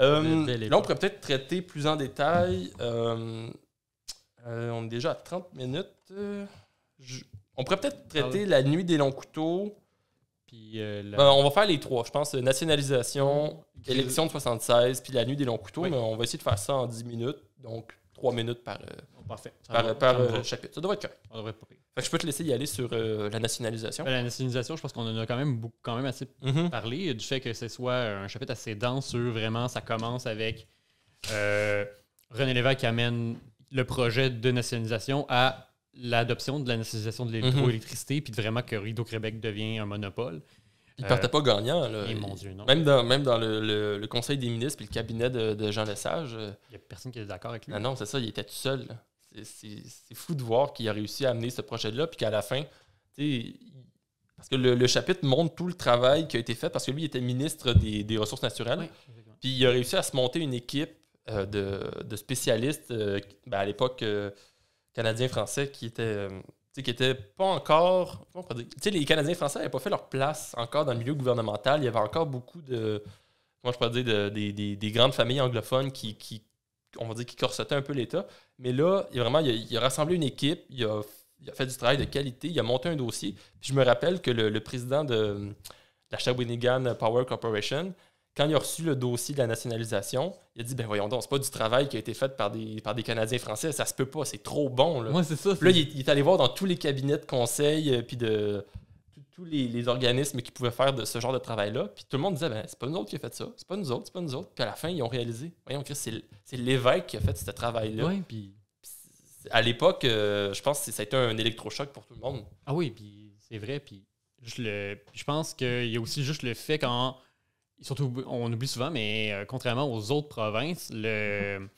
Euh, là, on pourrait peut-être traiter plus en détail. Euh, on est déjà à 30 minutes. on pourrait peut-être traiter la nuit des longs couteaux. Euh, ben, on va faire les trois, je pense. Euh, nationalisation, élection de 76, puis la nuit des longs couteaux, mais on va essayer de faire ça en 10 minutes, donc 3 minutes par, euh, oh, par, chapitre. Ça devrait être correct. On devrait je peux te laisser y aller sur la nationalisation. Ben, la nationalisation, je pense qu'on en a quand même, beaucoup, quand même assez mhm. parlé, du fait que ce soit un chapitre assez dense vraiment, ça commence avec René Lévesque qui amène le projet de nationalisation à l'adoption de la nationalisation de mhm. l'électricité, puis vraiment que Rideau-Québec devient un monopole. Il ne partait pas euh, gagnant. Là. Et mon Dieu, non. Même dans, même dans le, Conseil des ministres et le cabinet de, Jean Lesage. Il euh, n'y a personne qui est d'accord avec lui. Ah non, c'est ça, il était tout seul. C'est fou de voir qu'il a réussi à amener ce projet-là, puis qu'à la fin, parce que le, chapitre montre tout le travail qui a été fait, parce que lui, il était ministre des, Ressources naturelles. puis il a réussi à se monter une équipe euh, de, spécialistes, ben, à l'époque, Canadiens-Français qui n'étaient euh, qui pas encore. les Canadiens-Français n'avaient pas fait leur place encore dans le milieu gouvernemental. Il y avait encore beaucoup de. Comment je pourrais dire, des, grandes familles anglophones qui, qui, on va dire, qui corsetaient un peu l'État. Mais là, il, vraiment, il a, rassemblé une équipe, il a, fait du travail de qualité, il a monté un dossier. je me rappelle que le, le président de la Shawinigan Power Corporation quand il a reçu le dossier de la nationalisation, il a dit ben voyons donc, c'est pas du travail qui a été fait par des, par des Canadiens français, ça se peut pas, c'est trop bon. Là, c'est ça, là il, est, allé voir dans tous les cabinets de conseil, euh, puis de tous les, organismes qui pouvaient faire de ce genre de travail-là. Puis tout le monde disait ben c'est pas nous autres qui a fait ça, c'est pas nous autres, c'est pas nous autres. Puis à la fin, ils ont réalisé voyons, que c'est l'évêque qui a fait ce travail-là. Ouais, puis à l'époque, euh, je pense que ça a été un électrochoc pour tout le monde. Ah oui, puis c'est vrai, puis je, je pense qu'il y a aussi juste le fait quand surtout, on oublie souvent, mais euh, contrairement aux autres provinces, le,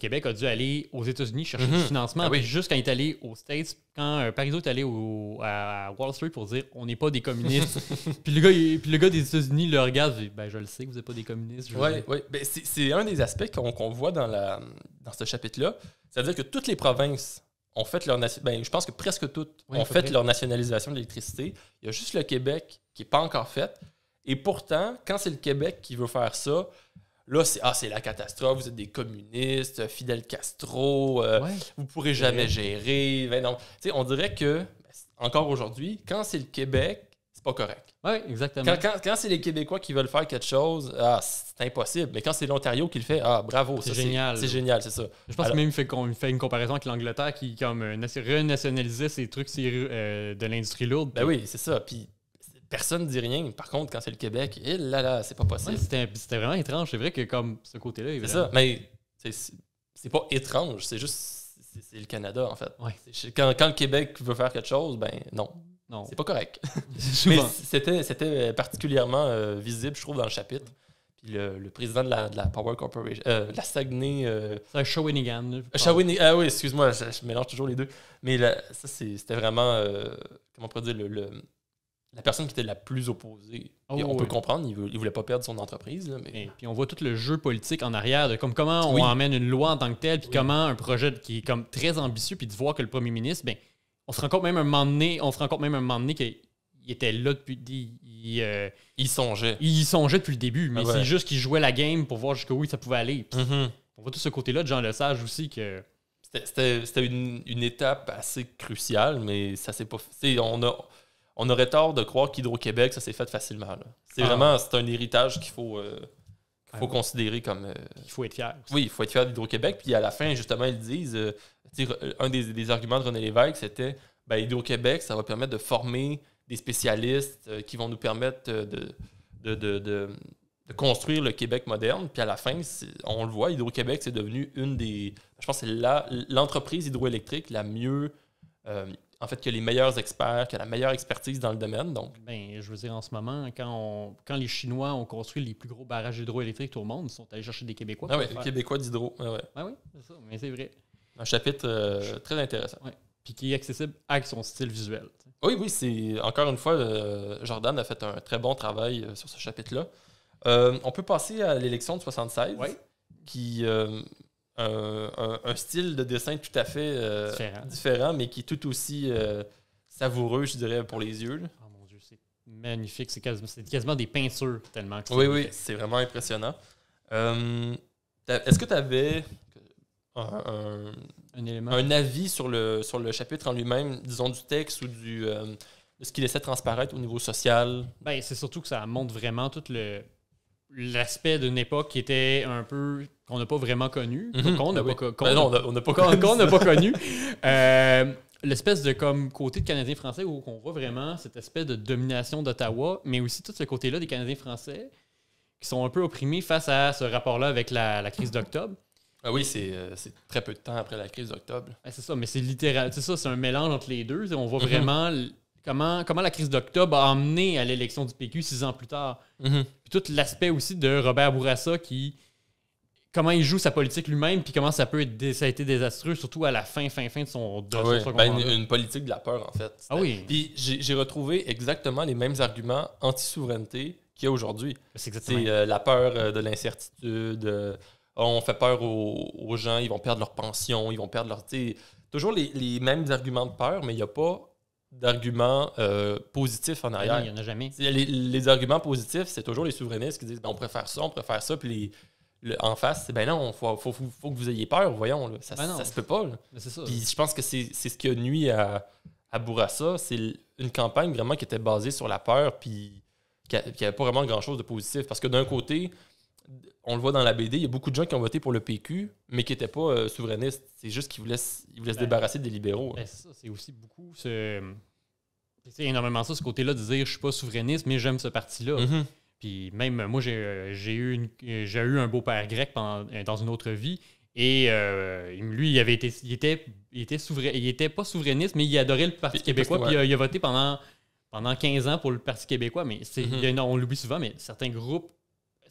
Québec a dû aller aux États-Unis chercher du mm-hmm. financement. Ah juste quand il est allé aux States, quand euh, Parisot Parizeau est allé à Wall Street pour dire on n'est pas des communistes, puis, le gars, des États-Unis le regarde et ben, je le sais, que vous n'êtes pas des communistes. ouais. Ben, c'est un des aspects qu'on voit dans, la, dans ce chapitre-là. C'est-à-dire que toutes les provinces ont fait leur ben, je pense que presque toutes ont fait leur nationalisation de l'électricité. Il y a juste le Québec qui n'est pas encore fait. Et pourtant, quand c'est le Québec qui veut faire ça, Là, c'est ah, la catastrophe, vous êtes des communistes, Fidel Castro, euh, vous ne pourrez jamais gérer. Ben on dirait que, encore aujourd'hui, quand c'est le Québec, c'est pas correct. Oui, exactement. Quand, c'est les Québécois qui veulent faire quelque chose, ah, c'est impossible. Mais quand c'est l'Ontario qui le fait, ah, bravo, c'est génial. C'est génial, c'est ça. Je pense que même fait qu'on fait une comparaison avec l'Angleterre qui comme euh, renationalisait ces trucs euh, de l'industrie lourde. Ben oui, c'est ça. Puis personne ne dit rien. Par contre, quand c'est le Québec, eh là là, c'est pas possible. c'était vraiment étrange. C'est vrai que comme ce côté-là, C'est ça, mais c'est pas étrange, c'est juste c'est le Canada en fait. Quand, le Québec veut faire quelque chose, ben non. Non. C'est pas correct. mais c'était euh, particulièrement euh, visible, je trouve, dans le chapitre. Puis le, président de la, Power Corporation, euh, la Saguenay. c'est Shawinigan. Ah oui, excuse-moi, je, mélange toujours les deux. Mais ça, c'était vraiment, comment on pourrait dire, le la personne qui était la plus opposée. Oh, on peut comprendre, il, ne voulait pas perdre son entreprise. mais... puis on voit tout le jeu politique en arrière, de comme comment on emmène une loi en tant que telle, puis comment un projet qui est comme très ambitieux, puis de voir que le premier ministre, ben, on se rend compte même un moment donné, on se rend même un moment donné qu'il était là depuis. Euh, il, songeait. Il songeait depuis le début, mais ah c'est juste qu'il jouait la game pour voir jusqu'où ça pouvait aller. Mm-hmm. On voit tout ce côté-là de Jean Lesage aussi que. C'était une, étape assez cruciale, mais ça s'est pas. On a on aurait tort de croire qu'Hydro-Québec, ça s'est fait facilement. C'est ah. vraiment c'est un héritage qu'il faut, euh, faut considérer comme. Euh, il faut être fier. Oui, il faut être fier d'Hydro-Québec. Puis à la fin, justement, ils disent euh, un des, arguments de René Lévesque, c'était ben, Hydro-Québec, ça va permettre de former des spécialistes qui vont nous permettre de, de, construire le Québec moderne. Puis à la fin, on le voit, Hydro-Québec, c'est devenu une des. Je pense que c'est l'entreprise hydroélectrique la mieux en fait, que les meilleurs experts, que la meilleure expertise dans le domaine. Donc. Bien, je veux dire, en ce moment, quand, on, quand les Chinois ont construit les plus gros barrages hydroélectriques au monde, ils sont allés chercher des Québécois. Ah oui, des Québécois d'hydro. Ah ah oui, c'est ça, mais c'est vrai. Un chapitre euh, très intéressant. Ouais. Puis qui est accessible avec son style visuel. Oui, oui, c'est encore une fois, euh, Jordan a fait un très bon travail euh, sur ce chapitre-là. on peut passer à l'élection de 76, qui un, style de dessin tout à fait euh, différent. mais qui est tout aussi euh, savoureux, je dirais, pour les yeux. Oh mon Dieu, c'est magnifique. C'est quasiment, des peintures, tellement. Oui, oui, c'est vraiment impressionnant. Euh, est-ce que tu avais un, élément. un avis sur le, sur le chapitre en lui-même, disons du texte ou du, de ce qu'il essaie de transparaître au niveau social? Ben, c'est surtout que ça montre vraiment tout le l'aspect d'une époque qui était un peu qu'on n'a pas vraiment connu, qu'on n'a pas, connu, euh, l'espèce de comme côté de Canadiens français où on voit vraiment cet aspect de domination d'Ottawa, mais aussi tout ce côté-là des Canadiens français qui sont un peu opprimés face à ce rapport-là avec la, crise d'octobre. Ah oui, euh, c'est, très peu de temps après la crise d'octobre. Ben, c'est ça, mais c'est littéral. C'est ça, c'est un mélange entre les deux. On voit mhm. vraiment comment, la crise d'octobre a amené à l'élection du PQ six ans plus tard. Mhm. tout l'aspect aussi de Robert Bourassa qui. Comment il joue sa politique lui-même, puis comment ça peut ça a été désastreux, surtout à la fin, fin, fin de son. De ah ben, une, politique de la peur, en fait. Ah oui. Puis j'ai retrouvé exactement les mêmes arguments anti-souveraineté qu'il y a aujourd'hui. Ben, c'est euh, la peur euh, de l'incertitude. Euh, on fait peur aux, gens, ils vont perdre leur pension, ils vont perdre leur. Toujours les, les mêmes arguments de peur, mais il n'y a pas d'arguments euh, positifs en arrière. il n'y en a jamais. Les, arguments positifs, c'est toujours les souverainistes qui disent ben, on préfère ça, on préfère ça, puis les, en face, c'est ben non, il faut, que vous ayez peur, voyons, ça, ne ben se peut pas. Ben, puis je pense que c'est ce qui a nuit à, à Bourassa, c'est une campagne vraiment qui était basée sur la peur, puis qui n'avait pas vraiment grand-chose de positif. Parce que d'un côté, on le voit dans la BD, il y a beaucoup de gens qui ont voté pour le PQ, mais qui n'étaient pas euh, souverainistes. C'est juste qu'ils voulaient, ils se ben, débarrasser des libéraux. Hein. Ben, ça, c'est aussi beaucoup ce... C'est énormément ça, ce côté-là de dire « je suis pas souverainiste, mais j'aime ce parti-là mm-hmm. Puis même, euh, moi, j'ai euh, eu, eu un beau-père grec dans une autre vie, et lui, il avait été, il était, était, souverain, il était pas souverainiste, mais il adorait le Parti québécois. Puis il, a voté pendant, pendant 15 ans pour le Parti québécois. Mais c'est, mm-hmm. on l'oublie souvent, mais certains groupes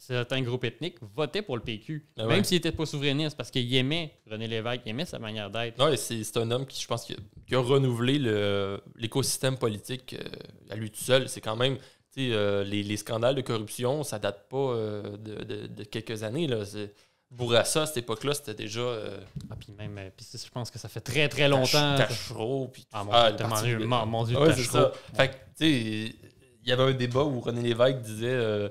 certains groupes ethniques votaient pour le PQ, ah même s'il n'était pas souverainiste, parce qu'il aimait René Lévesque, il aimait sa manière d'être. Ouais, c'est un homme qui, je pense, qui a, renouvelé l'écosystème politique euh, à lui tout seul. C'est quand même. Euh, les, scandales de corruption, ça date pas euh, de, quelques années. Là. Bourassa, à cette époque-là, c'était déjà. Ah, puis même, je pense que ça fait très très longtemps. Ah, mon Dieu, Fait tu sais, il y avait un débat où René Lévesque disait.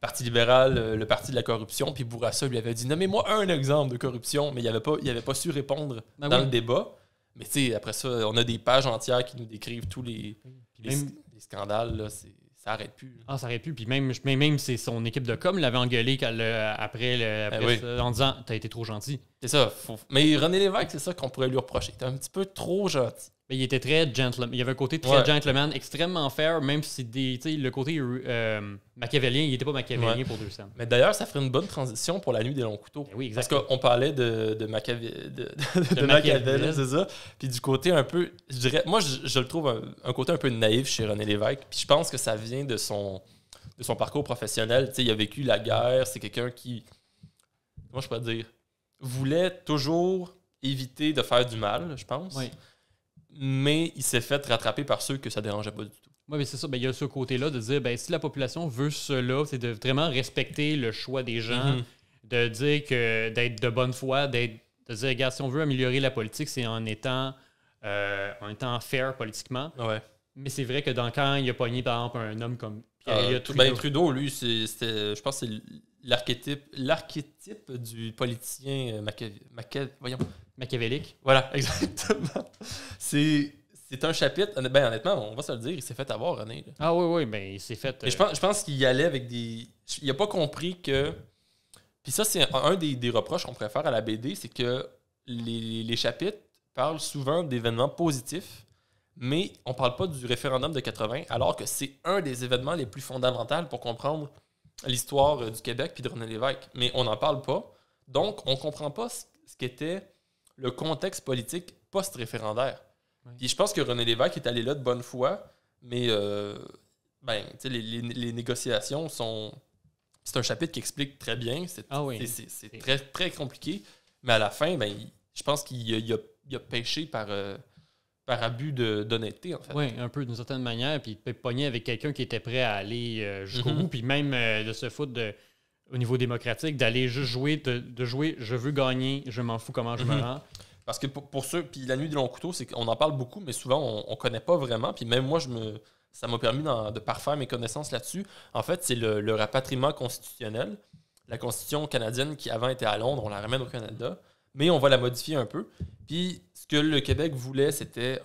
Parti libéral, euh, le parti de la corruption, puis Bourassa lui avait dit Nommez-moi un exemple de corruption, mais il n'avait pas, avait pas su répondre ben dans le débat. Mais tu sais, après ça, on a des pages entières qui nous décrivent tous les, scandales. Là, ça arrête plus. Ah, ça arrête plus. Puis même, c'est son équipe de com l'avait engueulé après, le, eh en disant T'as été trop gentil. C'est ça. Mais René Lévesque, c'est ça qu'on pourrait lui reprocher. T'es un petit peu trop gentil il était très gentleman. Il avait un côté très gentleman, extrêmement fair, même si le côté euh, machiavélien, il n'était pas machiavélien pour pour 200. Mais d'ailleurs, ça ferait une bonne transition pour la nuit des longs couteaux. Eh oui, Parce qu'on parlait de, de, c'est ça. Puis du côté un peu, je dirais, moi, je, le trouve un, côté un peu naïf chez René Lévesque. Puis je pense que ça vient de son, de son parcours professionnel. il a vécu la guerre, c'est quelqu'un qui, Moi, je peux dire, voulait toujours éviter de faire du mal, je pense. Oui mais il s'est fait rattraper par ceux que ça dérangeait pas du tout. Oui, mais c'est ça. Ben, il y a ce côté-là de dire ben, si la population veut cela, c'est de vraiment respecter le choix des gens, mhm. de dire que d'être de bonne foi, d'être de dire regarde, si on veut améliorer la politique, c'est en étant euh, en étant fair politiquement. Ouais. Mais c'est vrai que dans quand il a pogné, par exemple, un homme comme ah, Trudeau. Ben, Trudeau, lui, c'était. Je pense que c'est l'archétype, l'archétype du politicien euh, machiavélique. Voilà, exactement. C'est, c'est un chapitre. Ben, honnêtement, on va se le dire, il s'est fait avoir, René. Ah oui, oui, mais ben, il s'est fait. Euh, je pense, qu'il y allait avec des. Il n'a pas compris que. Puis ça, c'est un, des, reproches qu'on préfère à la BD, c'est que les, les chapitres parlent souvent d'événements positifs, mais on parle pas du référendum de 80, alors que c'est un des événements les plus fondamentaux pour comprendre l'histoire euh, du Québec puis de René Lévesque. Mais on n'en parle pas. Donc, on ne comprend pas ce, qu'était le contexte politique post-référendaire. et je pense que René Lévesque est allé là de bonne foi, mais euh, ben, les, les, négociations sont. C'est un chapitre qui explique très bien. Ah c'est très, très compliqué. Mais à la fin, ben, je pense qu'il a, pêché par. Euh, par abus d'honnêteté, en fait. Oui, un peu d'une certaine manière. Puis de pogner avec quelqu'un qui était prêt à aller jouer. Euh, jusqu'au mm-hmm. bout. Puis même euh, de se foutre de, au niveau démocratique, d'aller juste jouer, de, jouer je veux gagner, je m'en fous comment je me mm-hmm. rends. Parce que pour, ceux, puis la nuit du long couteau, c'est qu'on en parle beaucoup, mais souvent on, on connaît pas vraiment. Puis même moi, je me, ça m'a permis de parfaire mes connaissances là-dessus. En fait, c'est le, le, rapatriement constitutionnel. La Constitution canadienne qui avant était à Londres, on la ramène au Canada mais on va la modifier un peu. Puis ce que le Québec voulait, c'était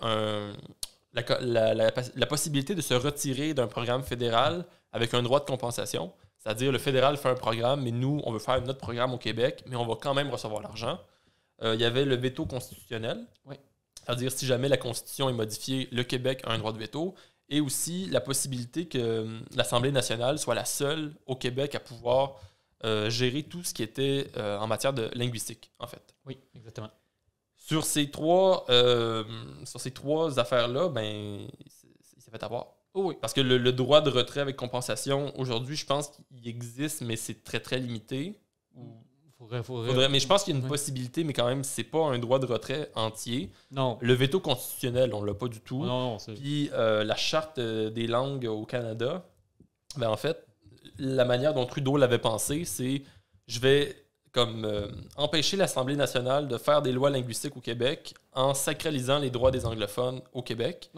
la, possibilité de se retirer d'un programme fédéral avec un droit de compensation. C'est-à-dire, le fédéral fait un programme, mais nous, on veut faire notre programme au Québec, mais on va quand même recevoir l'argent. Euh, il y avait le veto constitutionnel. Oui. C'est-à-dire, si jamais la Constitution est modifiée, le Québec a un droit de veto. Et aussi la possibilité que hum, l'Assemblée nationale soit la seule au Québec à pouvoir euh, gérer tout ce qui était euh, en matière de linguistique, en fait. Oui, exactement. Sur ces trois, euh, sur ces trois affaires-là, ben, il fait avoir. Oh oui. Parce que le, droit de retrait avec compensation, aujourd'hui, je pense qu'il existe, mais c'est très, très limité. Faudrait, faudrait, mais je pense qu'il y a une possibilité, mais quand même, c'est pas un droit de retrait entier. Non. Le veto constitutionnel, on l'a pas du tout. Puis la charte des langues au Canada, ben en fait, la manière dont Trudeau l'avait pensé, c'est je vais comme euh, empêcher l'Assemblée nationale de faire des lois linguistiques au Québec en sacralisant les droits des anglophones au Québec.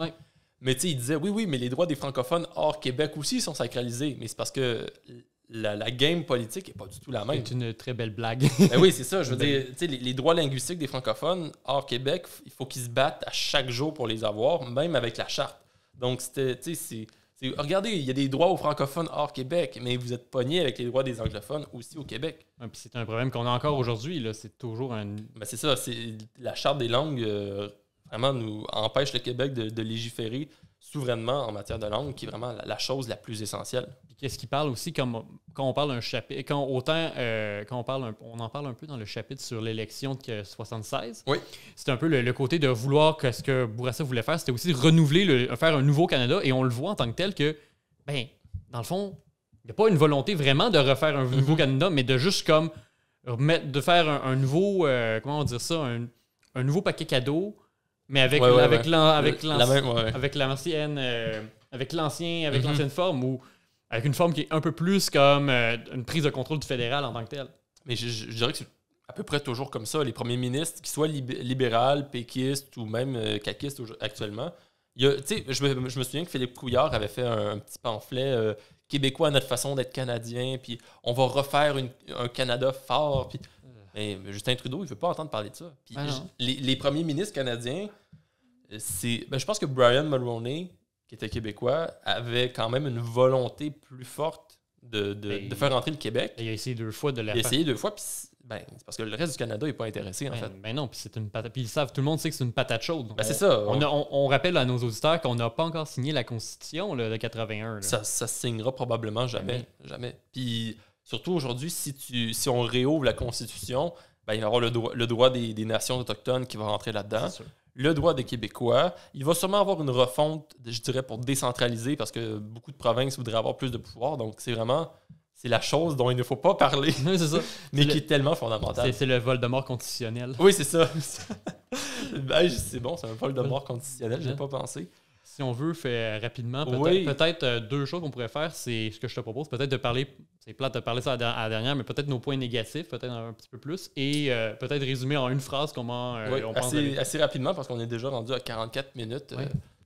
Mais tu sais, il disait oui, oui, mais les droits des francophones hors Québec aussi sont sacralisés. Mais c'est parce que la, game politique n'est pas du tout la même. C'est une très belle blague. Ben oui, c'est ça. Je veux ben dire, les, droits linguistiques des francophones hors Québec, il faut qu'ils se battent à chaque jour pour les avoir, même avec la charte. Donc, c'était, tu sais, c'est regardez, il y a des droits aux francophones hors Québec, mais vous êtes pogné avec les droits des anglophones aussi au Québec. c'est un problème qu'on a encore aujourd'hui. C'est toujours un. Ben, c'est ça. la Charte des langues euh, vraiment nous empêche le Québec de légiférer souverainement en matière de langue, qui est vraiment la, chose la plus essentielle. Qu'est-ce qu'il parle aussi comme, quand on parle un chapitre, quand autant euh, quand on parle, un, on en parle un peu dans le chapitre sur l'élection de 76. Oui. C'est un peu le, côté de vouloir que ce que Bourassa voulait faire, c'était aussi renouveler, le, euh, faire un nouveau Canada, et on le voit en tant que tel que, ben, dans le fond, il n'y a pas une volonté vraiment de refaire un nouveau mhm. Canada, mais de juste comme de faire un, nouveau, euh, comment on dire ça, un, un nouveau paquet cadeau mais avec, avec, l'ancienne euh, l'ancien avec mm-hmm. l'ancienne forme ou avec une forme qui est un peu plus comme euh, une prise de contrôle du fédéral en tant que tel. Mais je, dirais que c'est à peu près toujours comme ça. Les premiers ministres, qu'ils soient libéral, péquiste ou même euh, caquiste actuellement, il a, je, me, je me souviens que Philippe Couillard avait fait un, petit pamphlet Québécois notre façon d'être Canadien, puis on va refaire un Canada fort. Puis et eh, Justin Trudeau, il ne veut pas entendre parler de ça. Ah, les, premiers ministres canadiens, euh, c'est. Ben, je pense que Brian Mulroney, qui était québécois, avait quand même une volonté plus forte de, ben, faire entrer le Québec. il a essayé deux fois de la Il a essayé deux fois, puis ben, c'est parce que le reste du Canada n'est pas intéressé, en ben, fait. Ben non, puis c'est une patate. Puis ils savent, tout le monde sait que c'est une patate chaude. Ben c'est ça. On... rappelle à nos auditeurs qu'on n'a pas encore signé la Constitution de 81. Ça, ça se signera probablement jamais. Jamais. jamais. Puis Surtout aujourd'hui, si, on réouvre la Constitution, ben, il va y avoir le, droit, des, nations autochtones qui va rentrer là-dedans. Le droit des Québécois. Il va sûrement avoir une refonte, je dirais, pour décentraliser, parce que beaucoup de provinces voudraient avoir plus de pouvoir. Donc, c'est vraiment c'est la chose dont il ne faut pas parler, ça. mais qui est tellement fondamentale. C'est le vol de mort conditionnel. Oui, c'est ça. Ben, c'est bon, c'est un vol de mort conditionnel, j'ai hein? pas pensé si on veut, faire euh, rapidement, peut-être euh, deux choses qu'on pourrait faire, c'est ce que je te propose, peut-être de parler, c'est plate de parler ça à la dernière, mais peut-être nos points négatifs, peut-être un petit peu plus, et euh, peut-être résumer en une phrase comment on pense assez, assez rapidement, parce qu'on est déjà rendu à 44 minutes.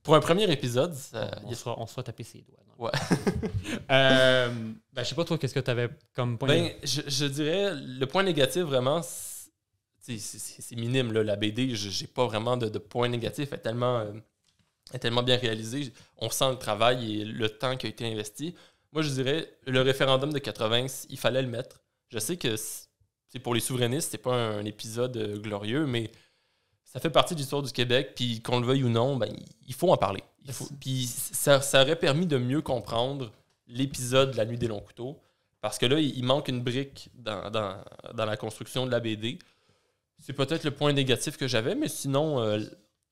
pour un premier épisode, ça, on, sera, on, sera, tapé ses doigts. Ouais. ben, je sais pas, toi, qu'est-ce que tu avais comme point ben, négatif? Je, dirais, le point négatif, vraiment, c'est minime. Là, la BD, j'ai pas vraiment de, de points négatifs. est tellement est tellement bien réalisé. On sent le travail et le temps qui a été investi. Moi, je dirais, le référendum de 80, il fallait le mettre. Je sais que c'est pour les souverainistes, c'est pas un épisode euh, glorieux, mais ça fait partie de l'histoire du Québec. Puis qu'on le veuille ou non, ben, il faut en parler. puis ça, aurait permis de mieux comprendre l'épisode de la nuit des longs couteaux. Parce que là, il manque une brique dans, la construction de la BD. C'est peut-être le point négatif que j'avais, mais sinon, euh,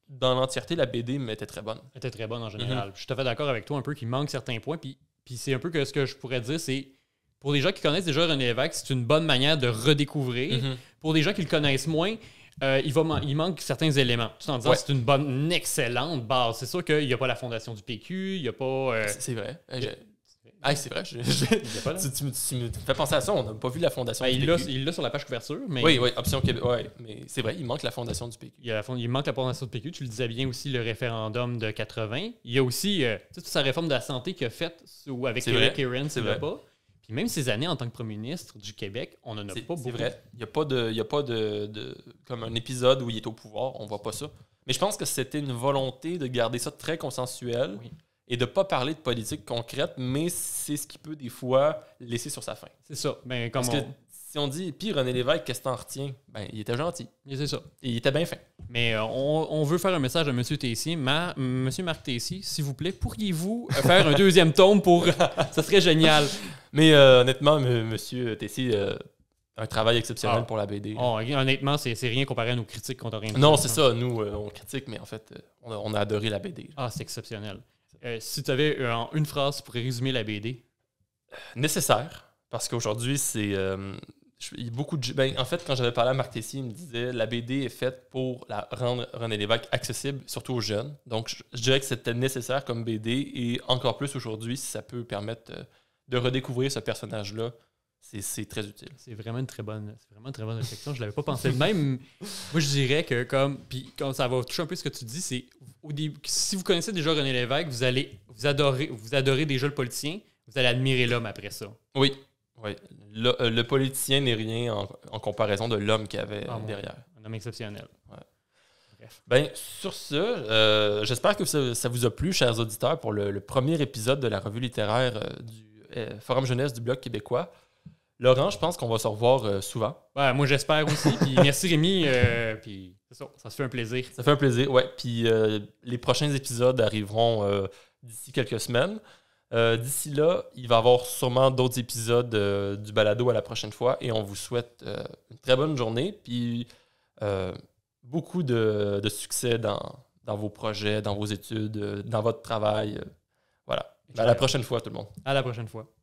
dans l'entièreté, la BD était très bonne. Elle était très bonne en mhm. général. Je suis tout à fait d'accord avec toi un peu qu'il manque certains points. Puis, puis c'est un peu que ce que je pourrais dire, c'est pour les gens qui connaissent déjà René Lévesque, c'est une bonne manière de redécouvrir. Mhm. Pour les gens qui le connaissent moins, euh, il, manque certains éléments. Tout en disant c'est une bonne, excellente base. C'est sûr qu'il n'y a pas la fondation du PQ, il n'y a pas. Euh, c'est vrai. Euh, ah, c'est vrai. pas, tu, me fais penser à ça. On n'a pas vu la fondation ben, du PQ. Il l'a sur la page couverture. Mais... Oui, oui, option Québec. mais c'est vrai, il manque la fondation du PQ. Il, manque la fondation du PQ. Tu le disais bien aussi, le référendum de 80. Il y a aussi euh, toute sa réforme de la santé qu'il a faite avec Eric c'est vrai. Puis même ces années en tant que premier ministre du Québec, on n'en a pas beaucoup. C'est vrai. Il n'y a pas, de, y a pas de, de, Comme un épisode où il est au pouvoir, on voit pas ça. Mais je pense que c'était une volonté de garder ça très consensuel. Oui et de ne pas parler de politique concrète, mais c'est ce qui peut des fois laisser sur sa fin. C'est ça. Ben, comme si on dit, puis René Lévesque, qu'est-ce que t'en retiens? Ben, il était gentil. C'est ça. il était bien fin. Mais euh, on, veut faire un message à M. Tessier. Ma, M. Marc Tessier, s'il vous plaît, pourriez-vous euh, faire un deuxième tome pour. ça serait génial. Mais euh, honnêtement, M. Tessier. un travail exceptionnel ah. pour la BD. Oh, honnêtement, c'est rien comparé à nos critiques qu'on rien. Non, c'est ça. Nous, on critique, mais en fait, on a, adoré la BD. Ah, c'est exceptionnel. Euh, si tu avais une phrase pour résumer la BD. Nécessaire, parce qu'aujourd'hui, c'est. Euh, beaucoup ben, en fait, quand j'avais parlé à Marc Tessier, il me disait la BD est faite pour la rendre René Lévesque accessible, surtout aux jeunes. Donc, je dirais que c'était nécessaire comme BD, et encore plus aujourd'hui, si ça peut permettre euh, de redécouvrir ce personnage-là c'est très utile. C'est vraiment une très bonne, vraiment une très bonne réflexion. je l'avais pas pensé. Même, moi, je dirais que comme, puis quand ça va toucher un peu ce que tu dis, c'est au début, si vous connaissez déjà René Lévesque, vous allez, vous adorez, vous adorez déjà le politicien, vous allez admirer l'homme après ça. Oui, oui. Le, euh, politicien n'est rien en, comparaison de l'homme qu'il avait ah, derrière. Un homme exceptionnel. Ouais. Ben, sur ce, euh, j'espère que ça, vous a plu, chers auditeurs, pour le, premier épisode de la revue littéraire euh, du Forum jeunesse du Bloc québécois. Laurent, je pense qu'on va se revoir euh, souvent. moi, j'espère aussi. merci Rémi. Euh, puis ça, se fait un plaisir. Ça fait un plaisir, ouais. Puis euh, les prochains épisodes arriveront d'ici quelques semaines. d'ici là, il va y avoir sûrement d'autres épisodes du balado à la prochaine fois. Et on vous souhaite une très bonne journée. Puis beaucoup de, succès dans, vos projets, dans vos études, dans votre travail. voilà. Ben, à la prochaine fois, tout le monde. À la prochaine fois.